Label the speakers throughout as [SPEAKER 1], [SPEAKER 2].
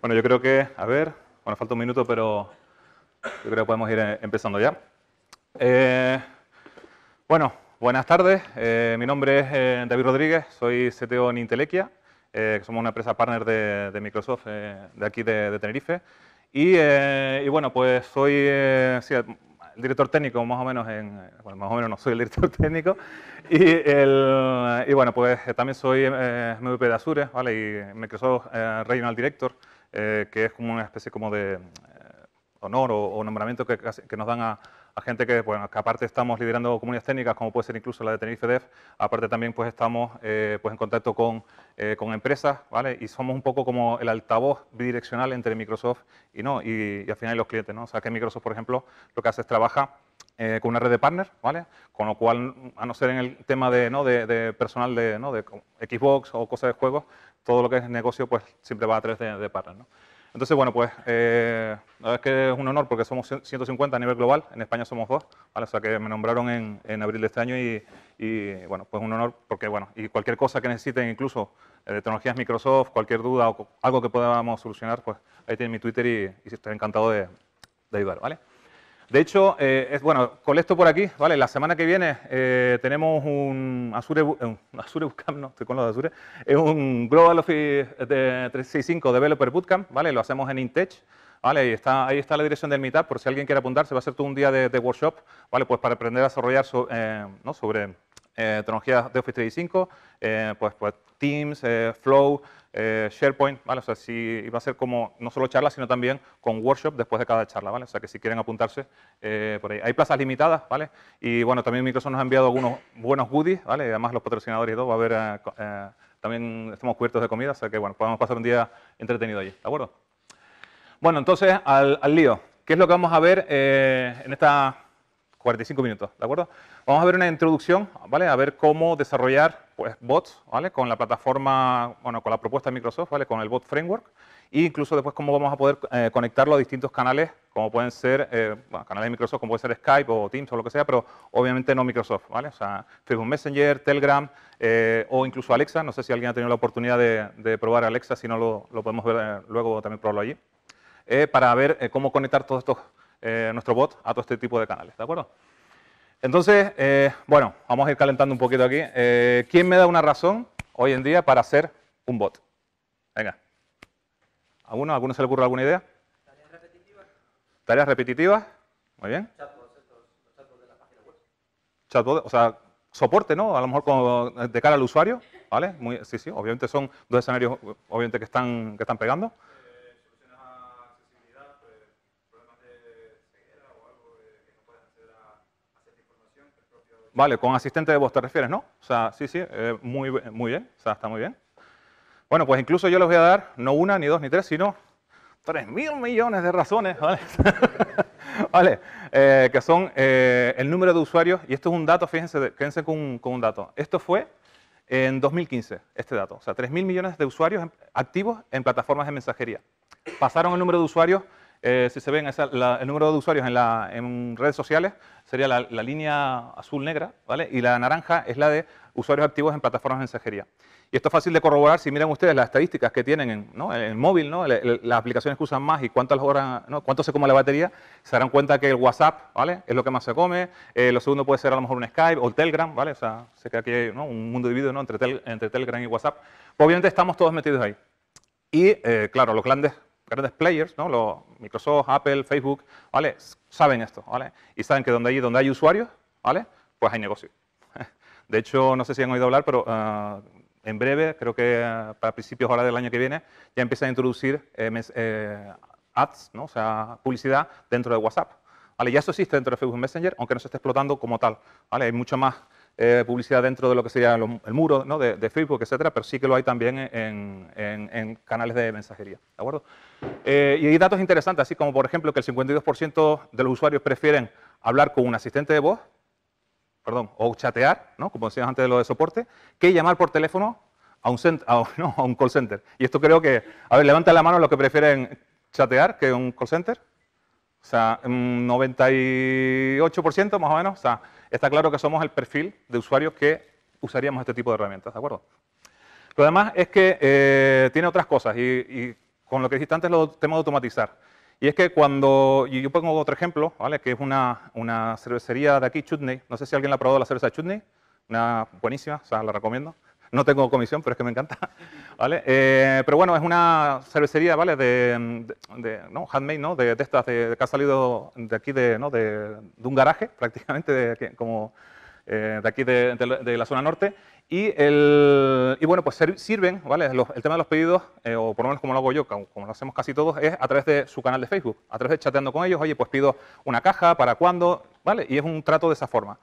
[SPEAKER 1] Bueno, yo creo que, a ver, bueno, falta un minuto, pero yo creo que podemos ir eh, empezando ya. Eh, bueno, buenas tardes. Eh, mi nombre es David Rodríguez, soy CTO en Intelequia, que somos una empresa partner de, Microsoft de aquí de, Tenerife. Y, bueno, pues soy el director técnico, más o menos, bueno, más o menos no soy el director técnico. Y, y bueno, pues también soy MVP de Azure, ¿vale? Y Microsoft Regional Director. Eh, que es como una especie como de eh, honor o, nombramiento que, nos dan a, gente que, bueno, aparte estamos liderando comunidades técnicas, como puede ser incluso la de Tenerife Dev, aparte también pues estamos eh, pues en contacto con, con, empresas, ¿vale? Y somos un poco como el altavoz bidireccional entre Microsoft y no, y, al final los clientes, ¿no? O sea, que Microsoft, por ejemplo, lo que hace es trabaja eh, con una red de partners, ¿vale? Con lo cual, a no ser en el tema de, ¿no? de, personal de, ¿no? de, Xbox o cosas de juegos, todo lo que es negocio pues siempre va a través de, partners, ¿no? Entonces, bueno, pues eh, la verdad es que es un honor porque somos 150 a nivel global, en España somos dos, ¿vale? O sea que me nombraron en, en abril de este año y, y, bueno, pues un honor porque, bueno, y cualquier cosa que necesiten, incluso eh, de tecnologías Microsoft, cualquier duda o algo que podamos solucionar, pues ahí tienen mi Twitter y, y estoy encantado de, de ayudar, ¿vale? De hecho, eh, es, bueno, con esto por aquí, ¿vale? La semana que viene eh, tenemos un Azure, eh, un Azure Bootcamp, no, estoy con los de Azure, es un Global Office 365 Developer Bootcamp, ¿vale? Lo hacemos en Intech. Vale, y está, ahí está la dirección del Meetup, por si alguien quiere apuntarse, va a ser todo un día de, workshop, ¿vale? Pues para aprender a desarrollar ¿no? sobre eh, tecnologías de Office 365, eh, pues, pues, Teams, eh, Flow, SharePoint, ¿vale? O sea, si va a ser como no solo charlas, sino también con workshop después de cada charla, ¿vale? O sea, que si quieren apuntarse por ahí. Hay plazas limitadas, ¿vale? Y bueno, también Microsoft nos ha enviado algunos buenos goodies, ¿vale? Además los patrocinadores y todo, va a haber, también estamos cubiertos de comida, o sea que bueno, podemos pasar un día entretenido allí, ¿de acuerdo? Bueno, entonces al lío. ¿Qué es lo que vamos a ver en esta 45 minutos, ¿de acuerdo? Vamos a ver una introducción, ¿vale? A ver cómo desarrollar pues, bots, ¿vale? Con la plataforma, bueno, con la propuesta de Microsoft, ¿vale? Con el Bot Framework e incluso después cómo vamos a poder eh, conectarlo a distintos canales, como pueden ser eh, bueno, canales de Microsoft, como puede ser Skype o Teams o lo que sea, pero obviamente no Microsoft, ¿vale? O sea, Facebook Messenger, Telegram eh, o incluso Alexa. No sé si alguien ha tenido la oportunidad de, probar Alexa, si no lo podemos ver eh, luego también probarlo allí. para ver cómo conectar todos estos eh, nuestro bot a todo este tipo de canales, ¿de acuerdo? Entonces, eh, bueno, vamos a ir calentando un poquito aquí. Eh, ¿Quién me da una razón hoy en día para hacer un bot? Venga. alguno se le ocurre alguna idea? Tareas repetitivas. Tareas repetitivas. Muy bien. Chatbot, o sea, soporte, ¿no? A lo mejor de cara al usuario, ¿vale? sí, sí, obviamente son dos escenarios obviamente que están, que están pegando. Vale, con asistente de voz te refieres, ¿no? O sea, sí, sí, eh, muy, muy bien, o sea, está muy bien. Bueno, pues incluso yo les voy a dar no una, ni dos, ni tres, sino tres mil millones de razones, ¿vale? vale eh, que son eh, el número de usuarios, y esto es un dato, fíjense, quédense con, con un dato. Esto fue en 2015, este dato, o sea, tres mil millones de usuarios activos en plataformas de mensajería. Pasaron el número de usuarios eh, si se ven el número de usuarios en, la, redes sociales, sería la, línea azul-negra, ¿vale? Y la naranja es la de usuarios activos en plataformas de mensajería. Y esto es fácil de corroborar si miran ustedes las estadísticas que tienen en, el, móvil, ¿no? las aplicaciones que usan más y cuántas horas, cuánto se come la batería, se darán cuenta que el WhatsApp ¿vale? es lo que más se come, eh, lo segundo puede ser a lo mejor un Skype o Telegram, ¿vale? o sea, sé que aquí hay un mundo dividido entre, entre, Telegram y WhatsApp. Pues obviamente estamos todos metidos ahí. Y eh, claro, los grandes grandes players, ¿no? Los Microsoft, Apple, Facebook, ¿vale? Saben esto, ¿vale? Y saben que donde hay, donde hay usuarios, ¿vale? Pues hay negocio. De hecho, no sé si han oído hablar, pero eh, en breve, creo que eh, para principios del año que viene, ya empiezan a introducir eh, ads, ¿no? O sea, publicidad dentro de WhatsApp. ¿Vale? Ya eso existe dentro de Facebook Messenger, aunque no se esté explotando como tal, ¿vale? Hay mucho más eh, publicidad dentro de lo que sería el muro de, Facebook, etcétera, pero sí que lo hay también en, canales de mensajería. ¿De acuerdo? Eh, y hay datos interesantes, así como por ejemplo que el 52% de los usuarios prefieren hablar con un asistente de voz, perdón, o chatear, ¿no? como decíamos antes de lo de soporte, que llamar por teléfono a un, a un call center. Y esto creo que, a ver, levanta la mano los que prefieren chatear que un call center. O sea, un 98% más o menos. O sea, está claro que somos el perfil de usuarios que usaríamos este tipo de herramientas, ¿de acuerdo? Lo demás es que eh, tiene otras cosas y, con lo que dijiste antes, lo tema de automatizar. Y es que cuando, y yo pongo otro ejemplo, ¿vale? que es una, una cervecería de aquí, Chutney, no sé si alguien ha probado la cerveza Chutney, una buenísima, o sea, la recomiendo. No tengo comisión, pero es que me encanta. ¿Vale? Eh, pero bueno, es una cervecería, ¿vale? De, no, handmade, ¿no? De, de estas que ha salido de aquí, de, ¿no? de, un garaje, prácticamente, como eh, de aquí de, la zona norte. Y, el, bueno, pues sirven, ¿vale? el tema de los pedidos, eh, o por lo menos como lo hago yo, como, lo hacemos casi todos, es a través de su canal de Facebook, a través de chateando con ellos, oye, pues pido una caja, ¿para cuándo? ¿Vale? Y es un trato de esa forma.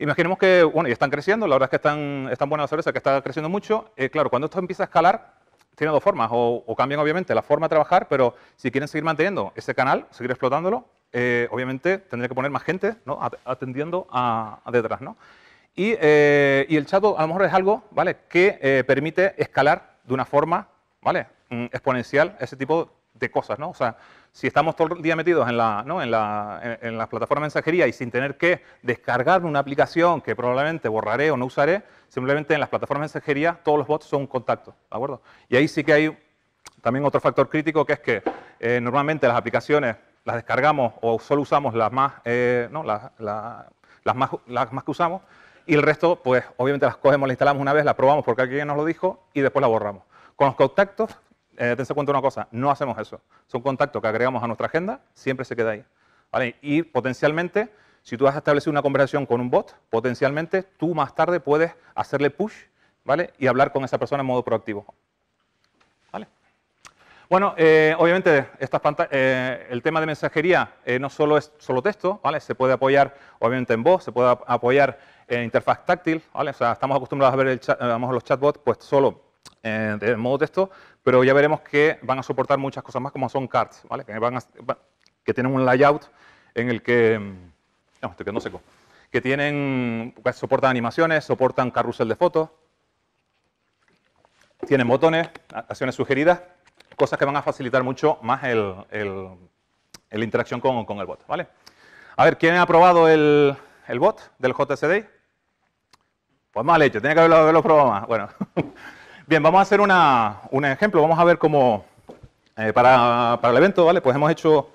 [SPEAKER 1] Imaginemos que, bueno, y están creciendo, la verdad es que están, están buenas las cervezas, que está creciendo mucho. Eh, claro, cuando esto empieza a escalar, tiene dos formas, o, cambian obviamente la forma de trabajar, pero si quieren seguir manteniendo ese canal, seguir explotándolo, eh, obviamente tendría que poner más gente ¿no? atendiendo a, detrás. ¿no? Eh, y, el chat a lo mejor es algo ¿vale? que permite escalar de una forma ¿vale? Mm, exponencial ese tipo de cosas, ¿no? O sea, si estamos todo el día metidos en la, ¿no? en, la, plataforma de mensajería y sin tener que descargar una aplicación que probablemente borraré o no usaré, simplemente en las plataformas de mensajería todos los bots son contactos, contacto, ¿de acuerdo? Y ahí sí que hay también otro factor crítico que es que eh, normalmente las aplicaciones las descargamos o solo usamos eh, las más, las, más, que usamos y el resto, pues obviamente las cogemos, las instalamos una vez, la probamos porque alguien nos lo dijo y después la borramos. Con los contactos eh, tense cuenta una cosa, no hacemos eso. Son contactos que agregamos a nuestra agenda, siempre se queda ahí. Y potencialmente, si tú has establecido una conversación con un bot, potencialmente tú más tarde puedes hacerle push ¿vale? y hablar con esa persona en modo proactivo. Bueno, eh, obviamente estas eh, el tema de mensajería eh, no solo es solo texto, ¿vale? se puede apoyar obviamente en voz, se puede apoyar en interfaz táctil, ¿vale? o sea, estamos acostumbrados a ver el chat, los chatbots pues solo de modo texto, pero ya veremos que van a soportar muchas cosas más como son cards, que, van que tienen un layout en el que... Mm, no, estoy quedando seco. Que tienen, pues, soportan animaciones, soportan carrusel de fotos, tienen botones, acciones sugeridas, cosas que van a facilitar mucho más el, el, interacción con, con, el bot, ¿vale? A ver, ¿quién ha probado el, el bot del JSD? Pues mal hecho, tiene que haberlo probado más. Bueno, Bien, vamos a hacer un ejemplo, vamos a ver cómo, eh, para, el evento, ¿vale? Pues hemos hecho,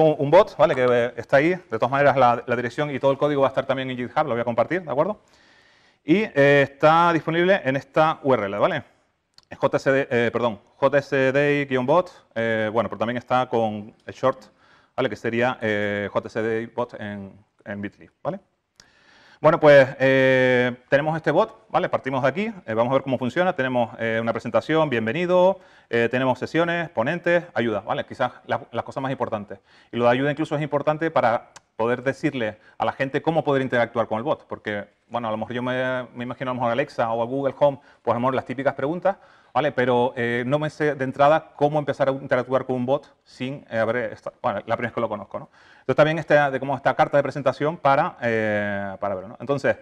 [SPEAKER 1] un, bot, ¿vale? Que eh, está ahí, de todas maneras la, dirección y todo el código va a estar también en GitHub, lo voy a compartir, ¿de acuerdo? Y eh, está disponible en esta URL, ¿vale? JSD, eh, perdón, jsd-bot, bueno, pero también está con el short, ¿vale? Que sería jsd-bot en, en Bitly, ¿vale? Bueno, pues eh, tenemos este bot, ¿vale? Partimos de aquí, eh, vamos a ver cómo funciona. Tenemos eh, una presentación, bienvenido, tenemos sesiones, ponentes, ayuda, ¿vale? Quizás las cosas más importantes. Y lo de ayuda incluso es importante para poder decirle a la gente cómo poder interactuar con el bot, porque, bueno, a lo mejor yo me, imagino a mejor Alexa o a Google Home, pues a las típicas preguntas, Vale, pero eh, no me sé de entrada cómo empezar a interactuar con un bot sin eh, haber... bueno, la primera vez que lo conozco, ¿no? Entonces también está de cómo esta carta de presentación para, eh, verlo, ¿no? Entonces,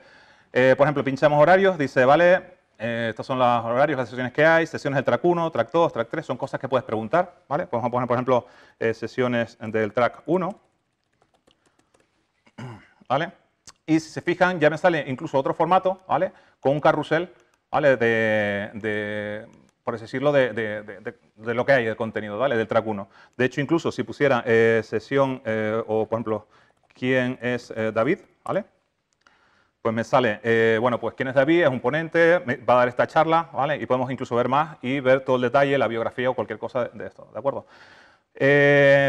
[SPEAKER 1] eh, por ejemplo, pinchamos horarios, dice, vale, estos son los horarios, las sesiones que hay, sesiones del track 1, track 2, track 3, son cosas que puedes preguntar, ¿vale? Podemos pues poner, por ejemplo, sesiones del track 1, ¿vale? Y si se fijan, ya me sale incluso otro formato, ¿vale? Con un carrusel ¿vale? de, por así decirlo, de, lo que hay de contenido, ¿vale? Del track 1. De hecho, incluso si pusiera eh, sesión eh, o, por ejemplo, quién es eh, David, ¿vale? Pues me sale, bueno, pues quién es David, es un ponente, va a dar esta charla, ¿vale? Y podemos incluso ver más y ver todo el detalle, la biografía o cualquier cosa de esto, ¿de acuerdo?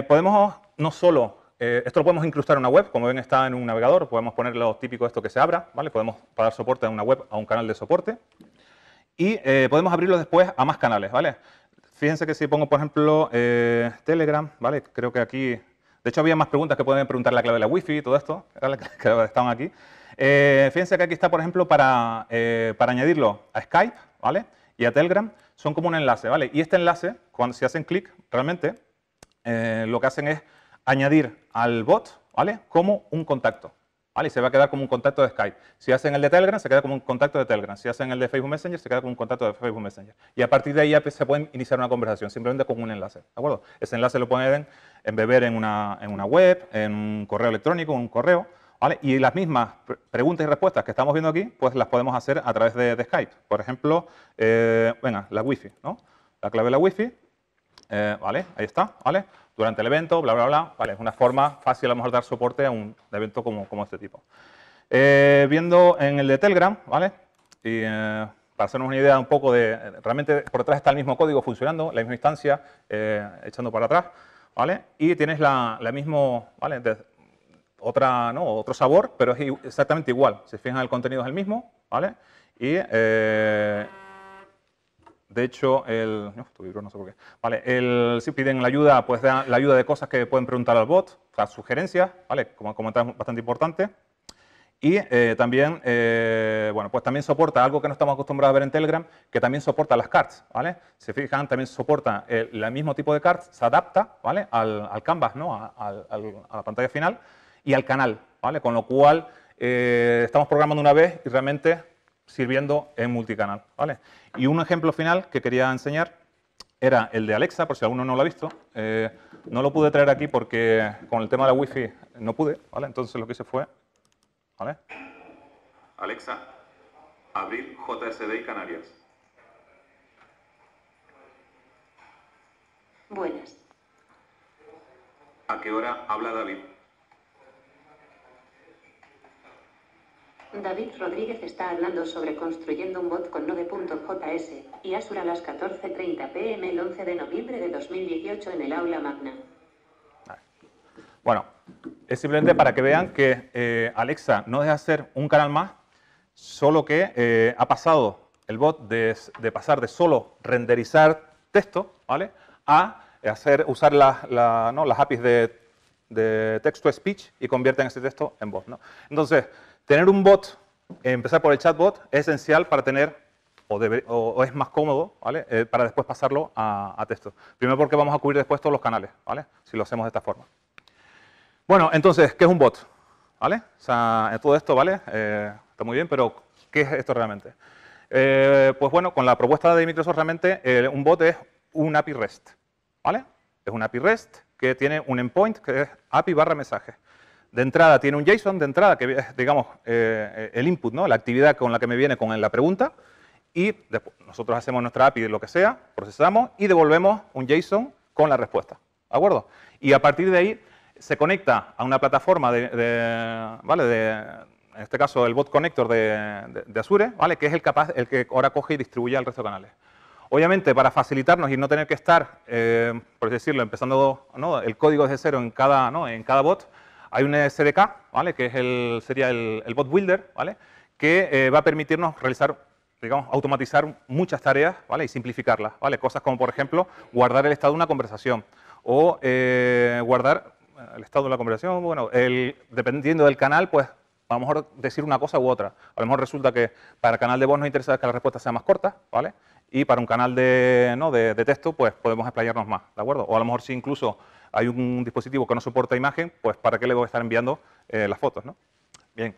[SPEAKER 1] podemos no solo esto lo podemos incrustar en una web, como ven está en un navegador, podemos poner lo típico esto que se abra, ¿vale? Podemos dar soporte a una web, a un canal de soporte. Y eh, podemos abrirlo después a más canales, ¿vale? Fíjense que si pongo, por ejemplo, eh, Telegram, ¿vale? Creo que aquí... De hecho, había más preguntas que pueden preguntar la clave de la Wi-Fi y todo esto, que estaban aquí. Eh, fíjense que aquí está, por ejemplo, para, añadirlo a Skype, ¿vale? Y a Telegram, son como un enlace, ¿vale? Y este enlace, cuando se hacen clic, realmente, lo que hacen es añadir al bot, ¿vale? Como un contacto. Y se va a quedar como un contacto de Skype. Si hacen el de Telegram, se queda como un contacto de Telegram. Si hacen el de Facebook Messenger, se queda como un contacto de Facebook Messenger. Y a partir de ahí ya se puede iniciar una conversación, simplemente con un enlace. ¿De acuerdo? Ese enlace lo pueden embeber en una, en una web, en un correo electrónico, en un correo. ¿Vale? Y las mismas preguntas y respuestas que estamos viendo aquí, pues las podemos hacer a través de, Skype. Por ejemplo, eh, venga, la Wi-Fi, ¿no? La clave de la Wi-Fi, eh, ¿vale? Ahí está, ¿vale? durante el evento, bla, bla, bla. Vale, es una forma fácil a lo mejor dar soporte a un evento como, como este tipo. Eh, viendo en el de Telegram, ¿vale? Y, eh, para hacernos una idea un poco de, eh, realmente por detrás está el mismo código funcionando, la misma instancia echando para atrás, ¿vale? Y tienes la, la mismo, ¿vale? otra, ¿no? Otro sabor, pero es exactamente igual. Si fijan, el contenido es el mismo, ¿vale? Y, de hecho, el, no, tu libro, no sé por qué. Vale, el, si piden la ayuda, pues dan la ayuda de cosas que pueden preguntar al bot, las sugerencias, ¿vale? Como comentaba, bastante importante. Y eh, también, eh, bueno, pues también soporta algo que no estamos acostumbrados a ver en Telegram, que también soporta las cards, ¿vale? se fijan, también soporta el, mismo tipo de cards, se adapta, ¿vale? Al, al canvas, ¿no? A, la pantalla final y al canal, ¿vale? Con lo cual, eh, estamos programando una vez y realmente sirviendo en multicanal. ¿vale? Y un ejemplo final que quería enseñar era el de Alexa, por si alguno no lo ha visto. Eh, no lo pude traer aquí porque con el tema de la Wi-Fi no pude, ¿vale? Entonces lo que hice fue... ¿vale? Alexa, abrir JSD y Canarias. Buenas. ¿A qué hora habla David? David Rodríguez está hablando sobre construyendo un bot con Node.js y Asura a las 14.30 pm el 11 de noviembre de 2018 en el aula magna. Bueno, es simplemente para que vean que eh, Alexa no deja ser un canal más, solo que eh, ha pasado el bot de, pasar de solo renderizar texto, ¿vale? A hacer, usar la, las APIs de, texto speech y convierten ese texto en voz, ¿no? Entonces, Tener un bot, empezar por el chatbot, es esencial para tener, o, es más cómodo, ¿vale? Eh, para después pasarlo a, texto. Primero porque vamos a cubrir después todos los canales, ¿vale? Si lo hacemos de esta forma. Bueno, entonces, ¿qué es un bot? ¿Vale? O sea, todo esto, ¿vale? Eh, está muy bien, pero ¿qué es esto realmente? Eh, pues bueno, con la propuesta de Microsoft realmente un bot es un API REST, ¿vale? Es un API REST que tiene un endpoint que es API barra mensaje de entrada tiene un JSON de entrada, que eh, digamos eh, eh, el input, ¿no? la actividad con la que me viene con la pregunta, y nosotros hacemos nuestra API lo que sea, procesamos y devolvemos un JSON con la respuesta. ¿De acuerdo? Y a partir de ahí se conecta a una plataforma de, ¿vale? De, en este caso, el bot connector de, Azure, ¿vale? Que es el, capaz, el que ahora coge y distribuye al resto de canales. Obviamente, para facilitarnos y no tener que estar, por decirlo, empezando el código desde cero en cada, en cada bot, hay un SDK, ¿vale? que es el, sería el, bot builder, ¿vale? que eh, va a permitirnos realizar, digamos, automatizar muchas tareas ¿vale? y simplificarlas. ¿vale? Cosas como, por ejemplo, guardar el estado de una conversación o eh, guardar eh, el estado de la conversación, bueno, dependiendo del canal, pues a lo mejor decir una cosa u otra. A lo mejor resulta que para el canal de voz nos interesa que la respuesta sea más corta, ¿vale? y para un canal de, texto pues podemos explayarnos más, ¿de acuerdo? O a lo mejor si incluso hay un dispositivo que no soporta imagen, pues ¿para qué le voy a estar enviando eh, las fotos? ¿no? Bien.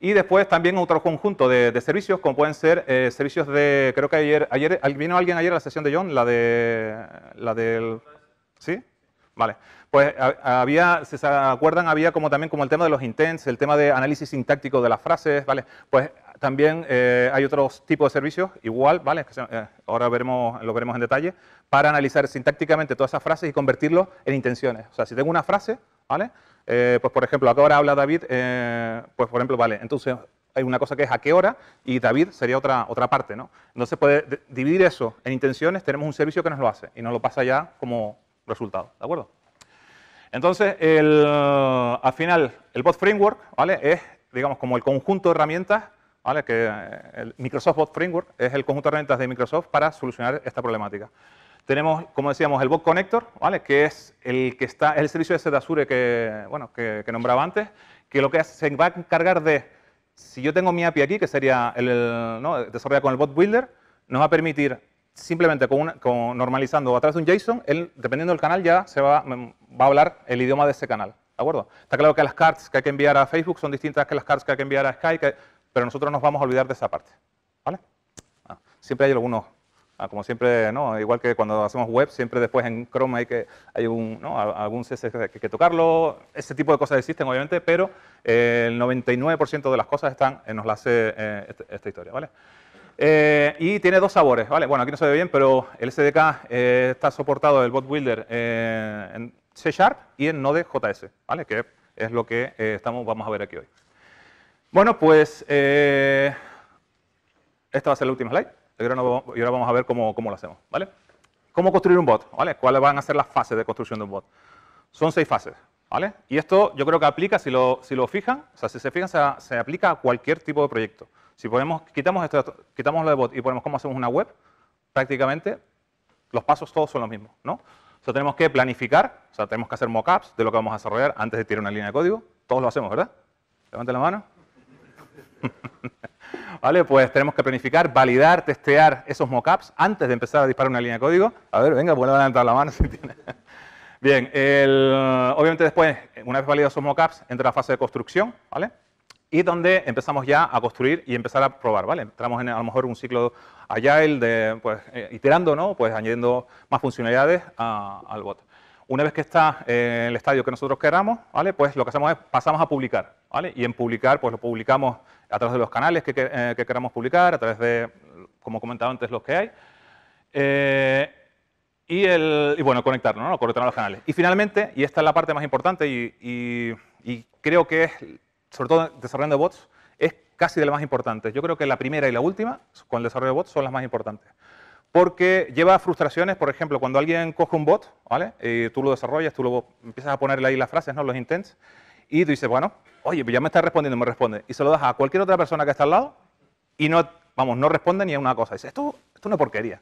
[SPEAKER 1] Y después también otro conjunto de, servicios, como pueden ser eh, servicios de, creo que ayer, ayer, vino alguien ayer a la sesión de John, la de, la del, ¿sí? Vale, pues había, si se acuerdan, había como también como el tema de los intents, el tema de análisis sintáctico de las frases, ¿vale? Pues también eh, hay otros tipos de servicios, igual, ¿vale? Eh, ahora veremos, lo veremos en detalle, para analizar sintácticamente todas esas frases y convertirlo en intenciones. O sea, si tengo una frase, ¿vale? Eh, pues por ejemplo, ¿a qué hora habla David? pues por ejemplo, vale, entonces hay una cosa que es a qué hora y David sería otra, otra parte, ¿no? Entonces puede dividir eso en intenciones, tenemos un servicio que nos lo hace y nos lo pasa ya como resultado, ¿de acuerdo? Entonces, al final, el bot framework, ¿vale? Es, digamos, como el conjunto de herramientas ¿vale? que eh, el Microsoft Bot Framework es el conjunto de herramientas de Microsoft para solucionar esta problemática. Tenemos, como decíamos, el Bot Connector, ¿vale? que es el que está, el servicio de Azure que, bueno, que, nombraba antes, que lo que hace, se va a encargar de, si yo tengo mi API aquí, que sería el, ¿no? con el Bot Builder, nos va a permitir simplemente con, con normalizando a través de un JSON, él, dependiendo del canal ya se va, mm, va a hablar el idioma de ese canal. ¿De acuerdo? Está claro que las cards que hay que enviar a Facebook son distintas que las cards que hay que enviar a Skype, que pero nosotros nos vamos a olvidar de esa parte. ¿vale? Ah, siempre hay algunos, ah, como siempre, ¿no? igual que cuando hacemos web, siempre después en Chrome hay, que, hay un, algún CSS que hay que tocarlo, ese tipo de cosas existen obviamente, pero eh, el 99% de las cosas están en eh, nos la hace eh, este, esta, historia. ¿vale? y tiene dos sabores, ¿vale? Bueno, aquí no se ve bien, pero el SDK está soportado, el bot builder, en C Sharp y en Node.js, ¿vale? Que es lo que estamos, vamos a ver aquí hoy. Bueno, pues eh, esta va a ser la última slide. Y ahora, vamos a ver cómo, lo hacemos, ¿vale? ¿Cómo construir un bot? ¿Vale? ¿Cuáles van a ser las fases de construcción de un bot? Son seis fases, ¿vale? Y esto yo creo que aplica, si lo, si lo fijan, si se fijan, se, aplica a cualquier tipo de proyecto. Si ponemos, quitamos, esto, quitamos lo de bot y ponemos cómo hacemos una web, prácticamente los pasos todos son los mismos, ¿no? O tenemos que planificar, o sea, tenemos que hacer mockups de lo que vamos a desarrollar antes de tirar una línea de código. Todos lo hacemos, ¿verdad? Levanten la mano. vale, pues tenemos que planificar, validar, testear esos mockups antes de empezar a disparar una línea de código. A ver, venga, vuelve a levantar la mano si tiene. Bien, el, obviamente después, una vez validados esos mockups, entra la fase de construcción, ¿vale? y donde empezamos ya a construir y empezar a probar, ¿vale? Entramos en a lo mejor un ciclo agile de, pues, eh, iterando, ¿no? Pues añadiendo más funcionalidades al bot. Una vez que está en eh, el estadio que nosotros queramos, ¿vale? Pues lo que hacemos es pasamos a publicar, ¿vale? Y en publicar, pues lo publicamos a través de los canales eh, que, queramos publicar, a través de, como comentaba antes, los que hay. Eh, y, el, bueno, conectarnos ¿no? a los canales. Y finalmente, y esta es la parte más importante y, creo que es, sobre todo desarrollando bots, es casi de las más importantes. Yo creo que la primera y la última, con el desarrollo de bots, son las más importantes. Porque lleva frustraciones, por ejemplo, cuando alguien coge un bot, ¿vale? Y tú lo desarrollas, tú lo empiezas a ponerle ahí las frases, ¿no? Los intents y tú dices, bueno, oye, pues ya me está respondiendo, me responde, y se lo das a cualquier otra persona que está al lado y no, vamos, no responde ni a una cosa. Dice, esto, esto es una porquería.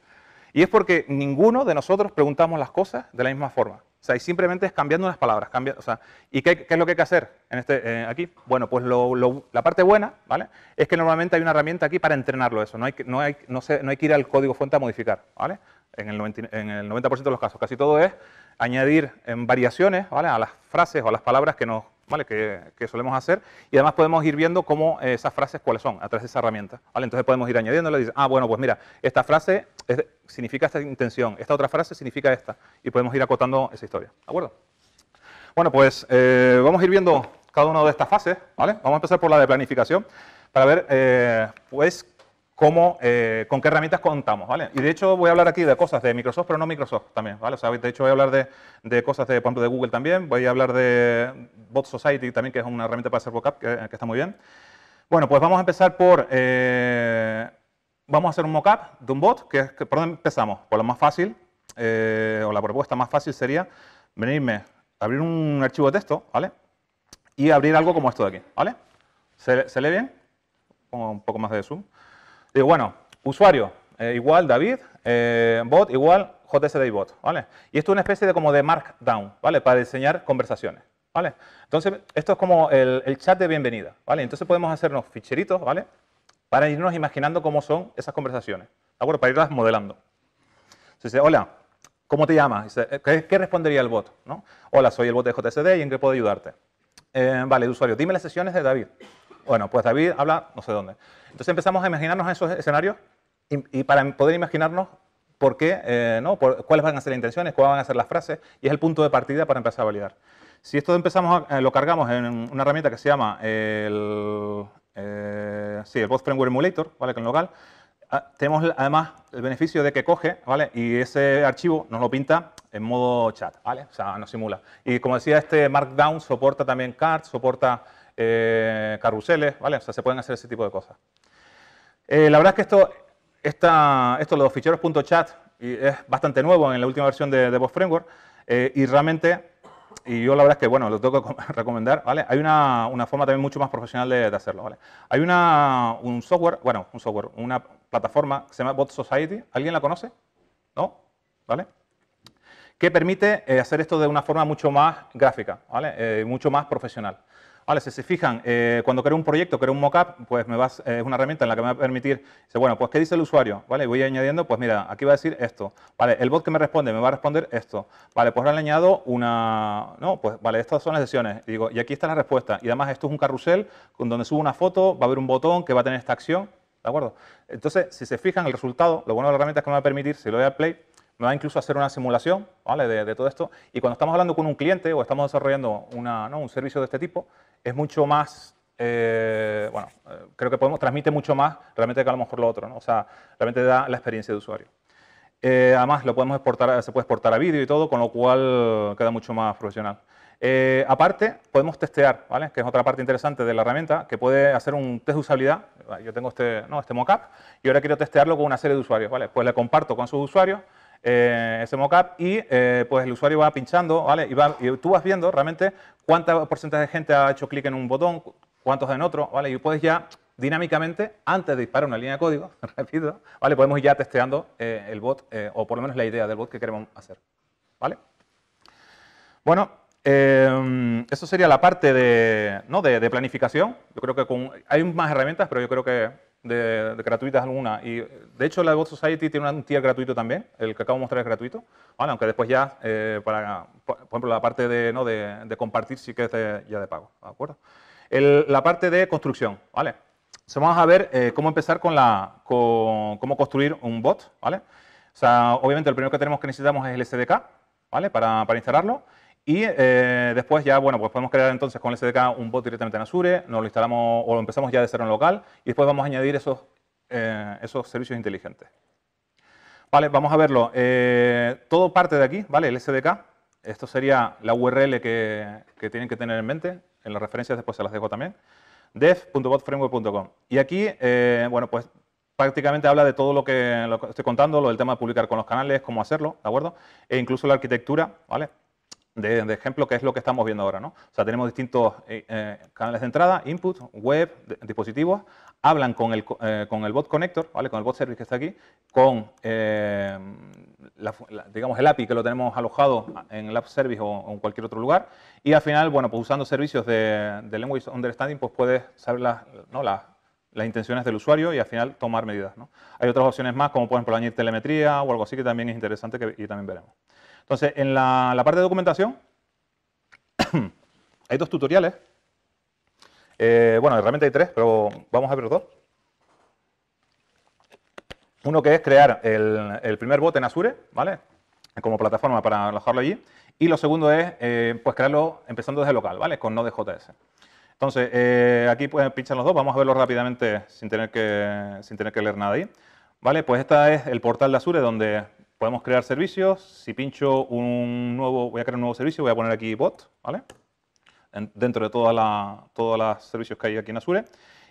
[SPEAKER 1] Y es porque ninguno de nosotros preguntamos las cosas de la misma forma. O sea, y simplemente es cambiando las palabras. Cambia, o ¿Y qué, es lo que hay que hacer en este, eh, aquí? Bueno, pues la parte buena ¿vale? es que normalmente hay una herramienta aquí para entrenarlo eso. No hay, que, no, hay, no, no hay que ir al código fuente a modificar. ¿vale? en el 90%, de los casos. Casi todo es añadir en variaciones a las frases o a las palabras que, nos, ¿vale? que, solemos hacer y además podemos ir viendo cómo eh, esas frases cuáles son a través de esa herramienta. Entonces podemos ir añadiéndole y decir, ah, bueno, pues mira, esta frase significa esta intención, esta otra frase significa esta y podemos ir acotando esa historia. ¿De acuerdo? Bueno, pues eh, vamos a ir viendo cada una de estas fases. ¿vale? Vamos a empezar por la de planificación para ver eh, pues, cómo, eh, con qué herramientas contamos, ¿vale? Y de hecho voy a hablar aquí de cosas de Microsoft, pero no Microsoft también, ¿vale? O sea, de hecho voy a hablar de, de cosas de, por ejemplo, de Google también, voy a hablar de Bot Society también, que es una herramienta para hacer mockup que, está muy bien. Bueno, pues vamos a empezar por, eh, vamos a hacer un mockup de un bot, que es, ¿por dónde empezamos? Por pues lo más fácil, eh, o la propuesta más fácil sería venirme, a abrir un archivo de texto, ¿vale? Y abrir algo como esto de aquí, ¿vale? ¿Se, se lee bien? Pongo un poco más de zoom. Digo, bueno, usuario eh, igual David, eh, bot igual JSD bot, ¿vale? Y esto es una especie de como de markdown, ¿vale? Para diseñar conversaciones, ¿vale? Entonces, esto es como el, chat de bienvenida, ¿vale? Entonces podemos hacernos ficheritos, ¿vale? Para irnos imaginando cómo son esas conversaciones, ¿de acuerdo? Para irlas modelando. Se dice, hola, ¿cómo te llamas? Dice, ¿qué, respondería el bot? ¿no? Hola, soy el bot de JSD y en qué puedo ayudarte. Eh, vale, el usuario, dime las sesiones de David. Bueno, pues David habla no sé dónde. Entonces empezamos a imaginarnos esos escenarios y, para poder imaginarnos por qué, eh, ¿no? cuáles van a ser las intenciones, cuáles van a ser las frases, y es el punto de partida para empezar a validar. Si esto empezamos eh, lo cargamos en una herramienta que se llama el, eh, sí, el Bot Framework Emulator, ¿vale? Con local, ah, tenemos además el beneficio de que coge, ¿vale? Y ese archivo nos lo pinta en modo chat, ¿vale? O sea, nos simula. Y como decía, este Markdown soporta también cards, soporta eh, carruseles, ¿vale? O sea, se pueden hacer ese tipo de cosas. Eh, la verdad es que esto, esta, esto los ficheros.chat, es bastante nuevo en la última versión de, DevOps Framework eh, y realmente, y yo la verdad es que, bueno, lo tengo que recomendar, ¿vale? Hay una, forma también mucho más profesional de, hacerlo, ¿vale? Hay una, un software, bueno, un software, una plataforma que se llama Bot Society, ¿alguien la conoce? ¿No? ¿Vale? que permite hacer esto de una forma mucho más gráfica, ¿vale? mucho más profesional si se fijan, eh, cuando creo un proyecto, creo un mockup, pues me vas, eh, es una herramienta en la que me va a permitir, bueno, pues ¿qué dice el usuario? ¿Vale? Voy añadiendo, pues mira, aquí va a decir esto. ¿Vale? El bot que me responde me va a responder esto. Vale, pues ahora le añado una, no, pues vale, estas son las sesiones. Y digo, y aquí está la respuesta. Y además esto es un carrusel con donde subo una foto, va a haber un botón que va a tener esta acción, ¿de acuerdo? Entonces, si se fijan, el resultado, lo bueno de la herramienta es que me va a permitir, si lo voy a play, me va incluso a hacer una simulación ¿vale? de, todo esto. Y cuando estamos hablando con un cliente o estamos desarrollando una, ¿no? un servicio de este tipo, es mucho más, eh, bueno, eh, creo que podemos, transmite mucho más realmente que a lo mejor lo otro, ¿no? o sea, realmente da la experiencia de usuario. Eh, además, lo podemos exportar, se puede exportar a vídeo y todo, con lo cual queda mucho más profesional. aparte, podemos testear, ¿vale? que es otra parte interesante de la herramienta, que puede hacer un test de usabilidad. Yo tengo este, ¿no? este mockup y ahora quiero testearlo con una serie de usuarios. ¿vale? Pues le comparto con sus usuarios eh, ese mockup y eh, pues el usuario va pinchando, ¿vale? Y, tú vas viendo realmente cuánta porcentaje de gente ha hecho clic en un botón, cuántos en otro, ¿vale? Y puedes ya dinámicamente, antes de disparar una línea de código, rápido, ¿vale? Podemos ir ya testeando eh, el bot, o por lo menos la idea del bot que queremos hacer, ¿vale? Bueno, eso sería la parte de, ¿no? de, de planificación. Yo creo que con, hay más herramientas, pero yo creo que de, gratuitas alguna. Y de hecho, la Bot Society tiene un tier gratuito también, el que acabo de mostrar es gratuito. aunque después ya, eh, para, por ejemplo, la parte de, ¿no? de, compartir sí que es ya de pago. ¿De acuerdo? la parte de construcción. ¿vale? se vamos a ver eh, cómo empezar con, la, cómo construir un bot. ¿vale? O sea, obviamente, lo primero que tenemos que necesitamos es el SDK ¿vale? para, para instalarlo. Y eh, después ya, bueno, pues podemos crear entonces con el SDK un bot directamente en Azure, nos lo instalamos o lo empezamos ya de cero en local y después vamos a añadir esos, eh, esos servicios inteligentes. Vale, vamos a verlo. Eh, todo parte de aquí, ¿vale? El SDK. Esto sería la URL que, tienen que tener en mente. En las referencias después se las dejo también. dev.botframework.com. Y aquí, bueno, pues prácticamente habla de todo lo que, lo que estoy contando, lo del tema de publicar con los canales, cómo hacerlo, ¿de acuerdo? E incluso la arquitectura, ¿vale? de, ejemplo, que es lo que estamos viendo ahora. ¿no? O sea, tenemos distintos eh, eh, canales de entrada, input, web, dispositivos, hablan con el, eh, con el bot connector, ¿vale? con el bot service que está aquí, con digamos el API que lo tenemos alojado en el app service o, en cualquier otro lugar y al final, bueno, pues usando servicios de, language understanding, pues puedes saber las, ¿no? intenciones del usuario y al final tomar medidas. ¿no? Hay otras opciones más, como por ejemplo añadir telemetría o algo así que también es interesante que, y también veremos. Entonces, en la, parte de documentación hay dos tutoriales. Eh, bueno, realmente hay tres, pero vamos a ver dos. Uno que es crear el, primer bot en Azure, ¿vale? Como plataforma para alojarlo allí. Y lo segundo es, eh, pues, crearlo empezando desde local, ¿vale? Con Node.js. Entonces, eh, aquí pueden pinchar los dos, vamos a verlo rápidamente sin tener que, sin tener que leer nada ahí. Vale, pues este es el portal de Azure donde Podemos crear servicios. Si pincho un nuevo, voy a crear un nuevo servicio, voy a poner aquí bot, ¿vale? dentro de todos todas los servicios que hay aquí en Azure.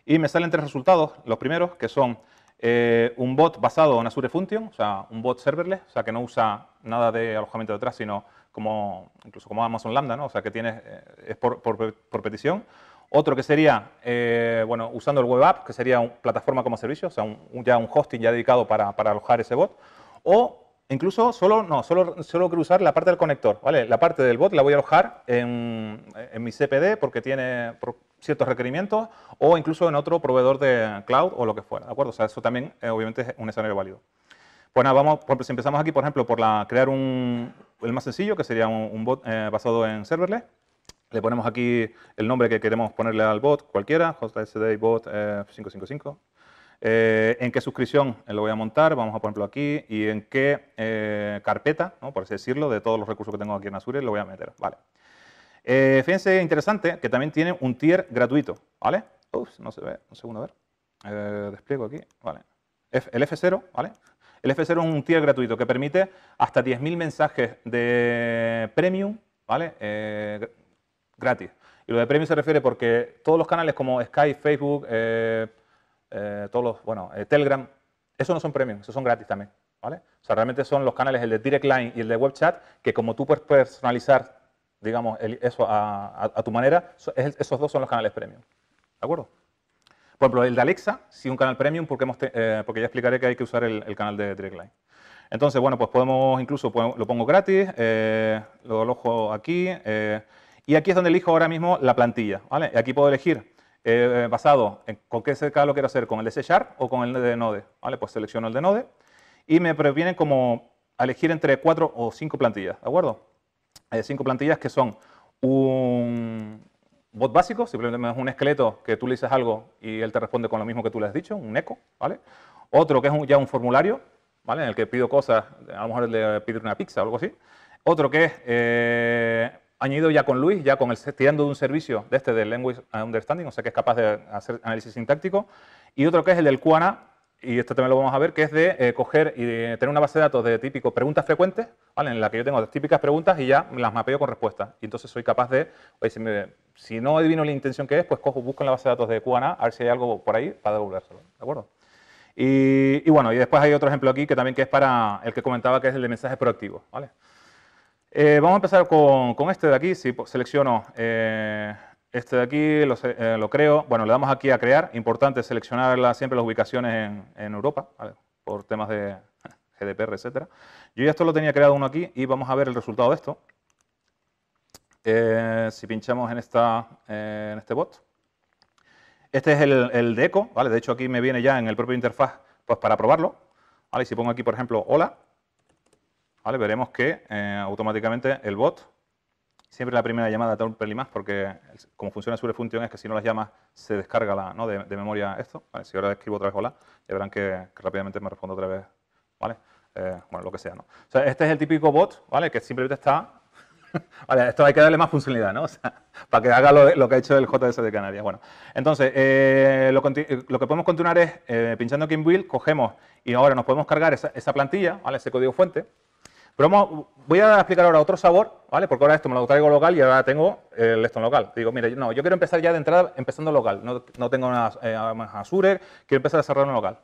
[SPEAKER 1] Y me salen tres resultados. Los primeros, que son eh, un bot basado en Azure Function, o sea, un bot serverless, o sea, que no usa nada de alojamiento detrás, sino como, incluso como Amazon Lambda, ¿no? O sea, que tiene, eh, es por, por, petición. Otro que sería, eh, bueno, usando el web app, que sería una plataforma como servicio, o sea, un, ya un hosting ya dedicado para, alojar ese bot. O Incluso solo, no, solo, solo cruzar la parte del conector, ¿vale? La parte del bot la voy a alojar en, mi CPD porque tiene ciertos requerimientos o incluso en otro proveedor de cloud o lo que fuera, ¿de acuerdo? O sea, eso también eh, obviamente es un escenario válido. Bueno, pues vamos, si empezamos aquí, por ejemplo, por la, crear un, el más sencillo, que sería un, bot eh, basado en serverless. Le ponemos aquí el nombre que queremos ponerle al bot, cualquiera, JSD bot 555. Eh, eh, en qué suscripción lo voy a montar, vamos a ponerlo aquí, y en qué eh, carpeta, por así decirlo, de todos los recursos que tengo aquí en Azure lo voy a meter. Vale. Eh, fíjense, interesante, que también tiene un tier gratuito, ¿vale? Ups, no se ve, un segundo, a ver. despliego aquí, vale. el F0, ¿vale? El F0 es un tier gratuito que permite hasta 10.000 mensajes de premium, ¿vale? gratis. Y lo de premium se refiere porque todos los canales como Skype, Facebook, eh, todos los, bueno, eh, Telegram, esos no son premium, esos son gratis también, ¿vale? O sea, realmente son los canales, el de Direct Line y el de Web Chat, que como tú puedes personalizar, digamos, eso a, tu manera, esos dos son los canales premium, ¿de acuerdo? Por ejemplo, el de Alexa, sí un canal premium, porque, hemos eh, porque ya explicaré que hay que usar el, canal de Direct Line. Entonces, bueno, pues podemos incluso, lo pongo gratis, lo alojo aquí, y aquí es donde elijo ahora mismo la plantilla, ¿vale? aquí puedo elegir eh, eh, basado en con qué CK lo quiero hacer, con el de C Sharp o con el de Node. ¿Vale? Pues selecciono el de Node y me previene como elegir entre cuatro o cinco plantillas, ¿de acuerdo? hay eh, cinco plantillas que son un bot básico, simplemente es un esqueleto que tú le dices algo y él te responde con lo mismo que tú le has dicho, un eco, ¿vale? Otro que es ya un formulario, ¿vale? En el que pido cosas, a lo mejor le pido una pizza o algo así. Otro que es añadido ya con Luis, ya con el, tirando de un servicio de este del Language Understanding, o sea que es capaz de hacer análisis sintáctico, y otro que es el del Q&A, y esto también lo vamos a ver, que es de eh, coger y tener una base de datos de típico preguntas frecuentes, ¿vale? en la que yo tengo las típicas preguntas y ya las mapeo con respuestas. Y entonces soy capaz de, oye, si, no adivino la intención que es, pues cojo, busco en la base de datos de QANA a ver si hay algo por ahí para devolvérselo, ¿de acuerdo? Y, bueno, y después hay otro ejemplo aquí que también que es para el que comentaba que es el de mensajes proactivos, ¿vale? Eh, vamos a empezar con, este de aquí. Si pues, selecciono eh, este de aquí, eh, lo, creo. Bueno, le damos aquí a crear. Importante seleccionar siempre las ubicaciones en, Europa, por temas de GDPR, etcétera. Yo ya esto lo tenía creado uno aquí y vamos a ver el resultado de esto. si pinchamos en, esta, en este bot. Este es el, el, de eco, ¿vale? De hecho, aquí me viene ya en el propio interfaz pues, para probarlo. si pongo aquí, por ejemplo, hola, veremos que eh, automáticamente el bot, siempre la primera llamada da un más porque como funciona sobre función es que si no las llamas se descarga la, de, memoria esto. Si ahora escribo otra vez hola, ya verán que, rápidamente me respondo otra vez, ¿vale? Eh, bueno, lo que sea, ¿no? O este es el típico bot, ¿vale? Que simplemente está Vale, esto hay que darle más funcionalidad, ¿no? para que haga lo, que ha hecho el JS de Canarias. Bueno, entonces, eh, lo, que podemos continuar es, pinchando aquí en Build, cogemos y ahora nos podemos cargar esa, plantilla, ¿vale? Ese código fuente, pero voy a explicar ahora otro sabor, ¿vale? Porque ahora esto me lo traigo local y ahora tengo el esto en local. Digo, mira, no, yo quiero empezar ya de entrada empezando local. No, tengo nada eh, más Azure, quiero empezar a desarrollar en local.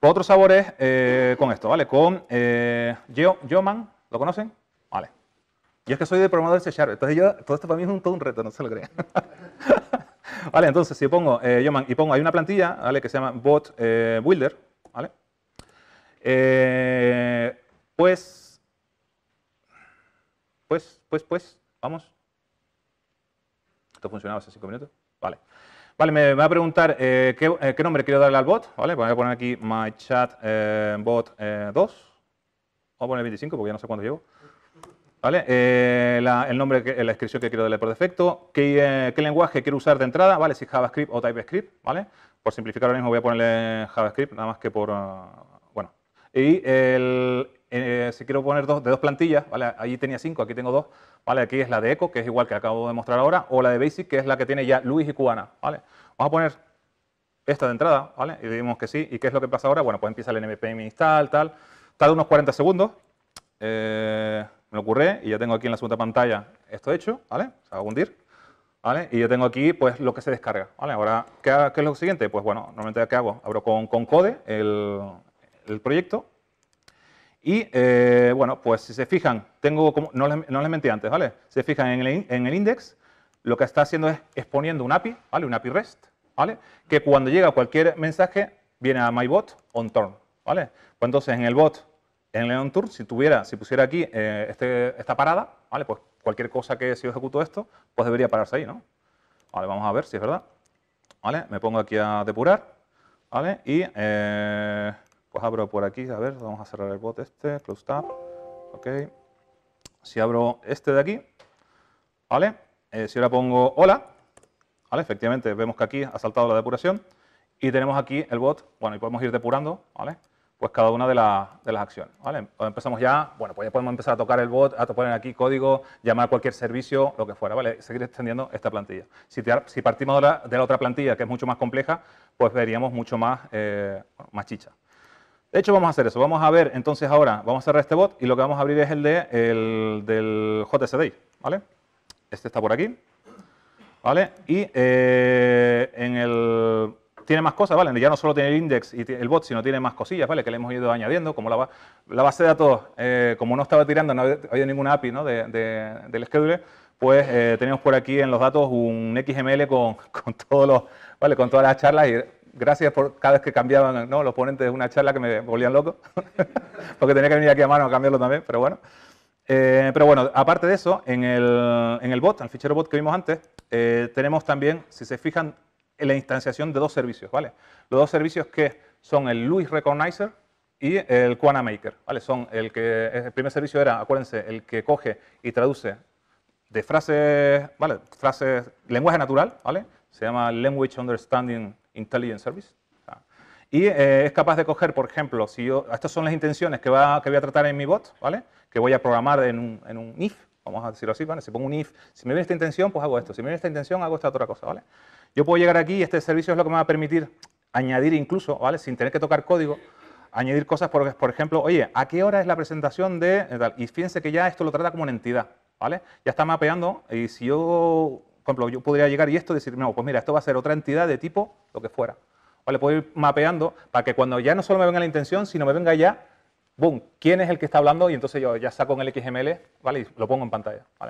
[SPEAKER 1] Pues otro sabor es eh, con esto, ¿vale? Con eh, Yo, Yoman, ¿lo conocen? Vale. Yo es que soy de programador de C entonces yo, todo esto para mí es un, todo un reto, no se lo crean. vale, entonces si pongo Yoman eh, y pongo, hay una plantilla, ¿vale? Que se llama Bot Builder, ¿vale? pues pues, pues, pues, vamos. ¿Esto funcionaba hace cinco minutos? Vale. Vale, me, va a preguntar eh, eh, ¿qué, nombre quiero darle al bot. Vale, voy a poner aquí mychatbot eh, bot 2. Voy a poner 25 porque ya no sé cuánto llevo. Vale, el nombre, que, la descripción que quiero darle por defecto. ¿Qué, lenguaje quiero usar de entrada? Vale, si JavaScript o TypeScript. Vale, por simplificar ahora mismo voy a ponerle JavaScript, nada más que por... Ah, bueno, y el, eh, si quiero poner dos, de dos plantillas, ¿vale? Allí tenía cinco, aquí tengo dos, ¿vale? Aquí es la de Eco, que es igual que acabo de mostrar ahora, o la de Basic, que es la que tiene ya Luis y Cubana, ¿vale? Vamos a poner esta de entrada, ¿vale? Y decimos que sí, ¿y qué es lo que pasa ahora? Bueno, pues empieza el npm install, tal, tarda unos 40 segundos, eh, me ocurre y ya tengo aquí en la segunda pantalla esto hecho, ¿vale? Se va a hundir, ¿vale? Y yo tengo aquí, pues, lo que se descarga, ¿vale? Ahora, ¿qué, es lo siguiente? Pues, bueno, normalmente, ¿qué hago? Abro con, con code el, el proyecto, y eh, bueno, pues si se fijan, tengo como, no, les, mentí antes, ¿vale? Si Se fijan en el, index, lo que está haciendo es exponiendo un API, ¿vale? Un API REST, ¿vale? Que cuando llega cualquier mensaje, viene a MyBot on turn, ¿vale? Pues entonces en el bot, en el on si tuviera, si pusiera aquí eh, este, esta parada, ¿vale? Pues cualquier cosa que si yo ejecuto esto, pues debería pararse ahí, ¿no? Vale, vamos a ver si es verdad. ¿Vale? Me pongo aquí a depurar, ¿vale? Y... Eh, pues abro por aquí, a ver, vamos a cerrar el bot este, close tab, ok. Si abro este de aquí, ¿vale? Eh, si ahora pongo hola, ¿vale? Efectivamente vemos que aquí ha saltado la depuración y tenemos aquí el bot, bueno, y podemos ir depurando, ¿vale? Pues cada una de, las acciones, ¿vale? Empezamos ya, bueno, pues ya podemos empezar a tocar el bot, a poner aquí código, llamar a cualquier servicio, lo que fuera, ¿vale? Seguir extendiendo esta plantilla. Si, partimos de la, otra plantilla, que es mucho más compleja, pues veríamos mucho más, eh, más chicha. De hecho, vamos a hacer eso. Vamos a ver, entonces ahora, vamos a cerrar este bot y lo que vamos a abrir es el, de, del JSDI, ¿vale? Este está por aquí, ¿vale? Y eh, en el... Tiene más cosas, ¿vale? Ya no solo tiene el index y el bot, sino tiene más cosillas, ¿vale? Que le hemos ido añadiendo, como la, la base de datos, eh, como no estaba tirando, no había, ninguna API, ¿no? De, del scheduler, pues eh, tenemos por aquí en los datos un XML con, con todos los, ¿vale? Con todas las charlas y gracias por cada vez que cambiaban ¿no? los ponentes de una charla que me volvían loco, porque tenía que venir aquí a mano a cambiarlo también, pero bueno. Eh, pero bueno, aparte de eso, en el, en el bot, en el fichero bot que vimos antes, eh, tenemos también, si se fijan, la instanciación de dos servicios, ¿vale? Los dos servicios que son el Luis Recognizer y el Quana Maker, ¿vale? Son el que, el primer servicio era, acuérdense, el que coge y traduce de frases, ¿vale? Frases, lenguaje natural, ¿vale? Se llama Language Understanding Intelligent Service. Y eh, es capaz de coger, por ejemplo, si yo, estas son las intenciones que, va, que voy a tratar en mi bot, ¿vale? Que voy a programar en un, en un if, vamos a decirlo así, Si pongo un if, si me viene esta intención, pues hago esto. Si me viene esta intención, hago esta otra cosa, ¿vale? Yo puedo llegar aquí y este servicio es lo que me va a permitir añadir incluso, ¿vale? Sin tener que tocar código, añadir cosas, porque por ejemplo, oye, ¿a qué hora es la presentación de Y fíjense que ya esto lo trata como una entidad, ¿vale? Ya está mapeando y si yo por ejemplo, yo podría llegar y esto decir, no, pues mira, esto va a ser otra entidad de tipo lo que fuera. Vale, puedo ir mapeando para que cuando ya no solo me venga la intención, sino me venga ya, boom, quién es el que está hablando y entonces yo ya saco en el XML, ¿vale? Y lo pongo en pantalla, O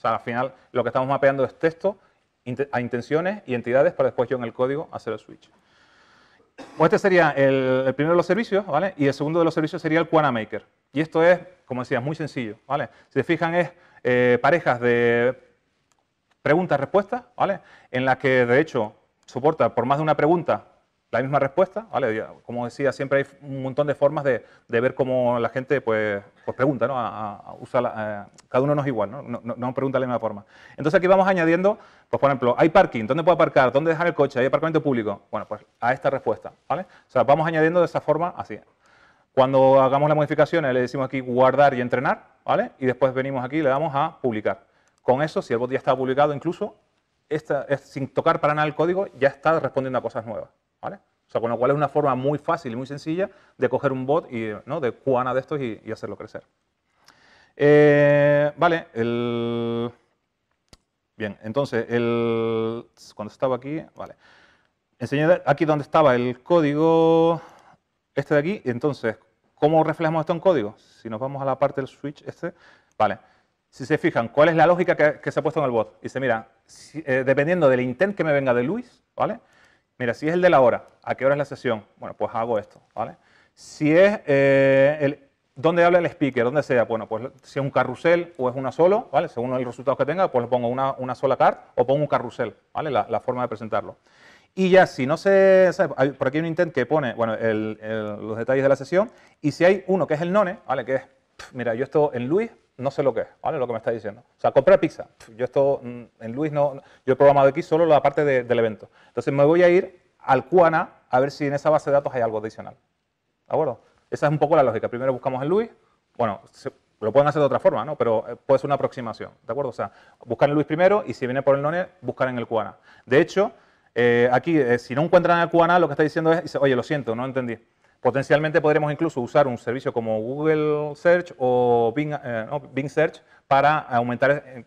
[SPEAKER 1] sea, al final lo que estamos mapeando es texto a intenciones y entidades para después yo en el código hacer el switch. Pues este sería el, primero de los servicios, ¿vale? Y el segundo de los servicios sería el Quanamaker. Y esto es, como decía, muy sencillo, ¿vale? Si se fijan es eh, parejas de preguntas-respuestas, ¿vale? En la que, de hecho, soporta por más de una pregunta la misma respuesta, ¿vale? Como decía, siempre hay un montón de formas de, ver cómo la gente pues, pues pregunta, ¿no? A, eh, cada uno no es igual, ¿no? No, ¿no? pregunta de la misma forma. Entonces aquí vamos añadiendo, pues por ejemplo, ¿hay parking? ¿Dónde puedo aparcar? ¿Dónde dejar el coche? ¿Hay aparcamiento público? Bueno, pues a esta respuesta, ¿vale? O sea, vamos añadiendo de esa forma así. Cuando hagamos las modificaciones le decimos aquí guardar y entrenar, ¿vale? Y después venimos aquí y le damos a publicar. Con eso, si el bot ya está publicado, incluso sin tocar para nada el código, ya está respondiendo a cosas nuevas. ¿vale? O sea, con lo cual es una forma muy fácil y muy sencilla de coger un bot y, ¿no? de cuana de estos y, hacerlo crecer. Eh, vale, el... Bien, entonces, el... cuando estaba aquí, vale. Enseñé aquí donde estaba el código, este de aquí, entonces, ¿cómo reflejamos esto en código? Si nos vamos a la parte del switch este, vale si se fijan, ¿cuál es la lógica que, se ha puesto en el bot? Dice, mira, eh, dependiendo del intent que me venga de Luis, ¿vale? Mira, si es el de la hora, ¿a qué hora es la sesión? Bueno, pues hago esto, ¿vale? Si es eh, el, ¿Dónde habla el speaker? ¿Dónde sea? Bueno, pues si es un carrusel o es una solo, ¿vale? Según el resultado que tenga, pues le pongo una, sola card o pongo un carrusel, ¿vale? La, forma de presentarlo. Y ya, si no se... por aquí hay un intent que pone, bueno, los detalles de la sesión. Y si hay uno que es el none, ¿vale? Que es, mira, yo esto en Luis no sé lo que es, ¿vale? Lo que me está diciendo. O sea, comprar pizza. Yo esto mm, en Luis no, yo he programado aquí solo la parte del evento. Entonces me voy a ir al Cuana a ver si en esa base de datos hay algo adicional. ¿De acuerdo? Esa es un poco la lógica. Primero buscamos en Luis, bueno, lo pueden hacer de otra forma, ¿no? Pero eh, puede ser una aproximación, ¿de acuerdo? O sea, buscar en Luis primero y si viene por el None, buscar en el Cuana. De hecho, eh, aquí, eh, si no encuentran en el Cuana, lo que está diciendo es, oye, lo siento, no entendí. Potencialmente podremos incluso usar un servicio como Google Search o Bing, eh, Search para aumentar eh,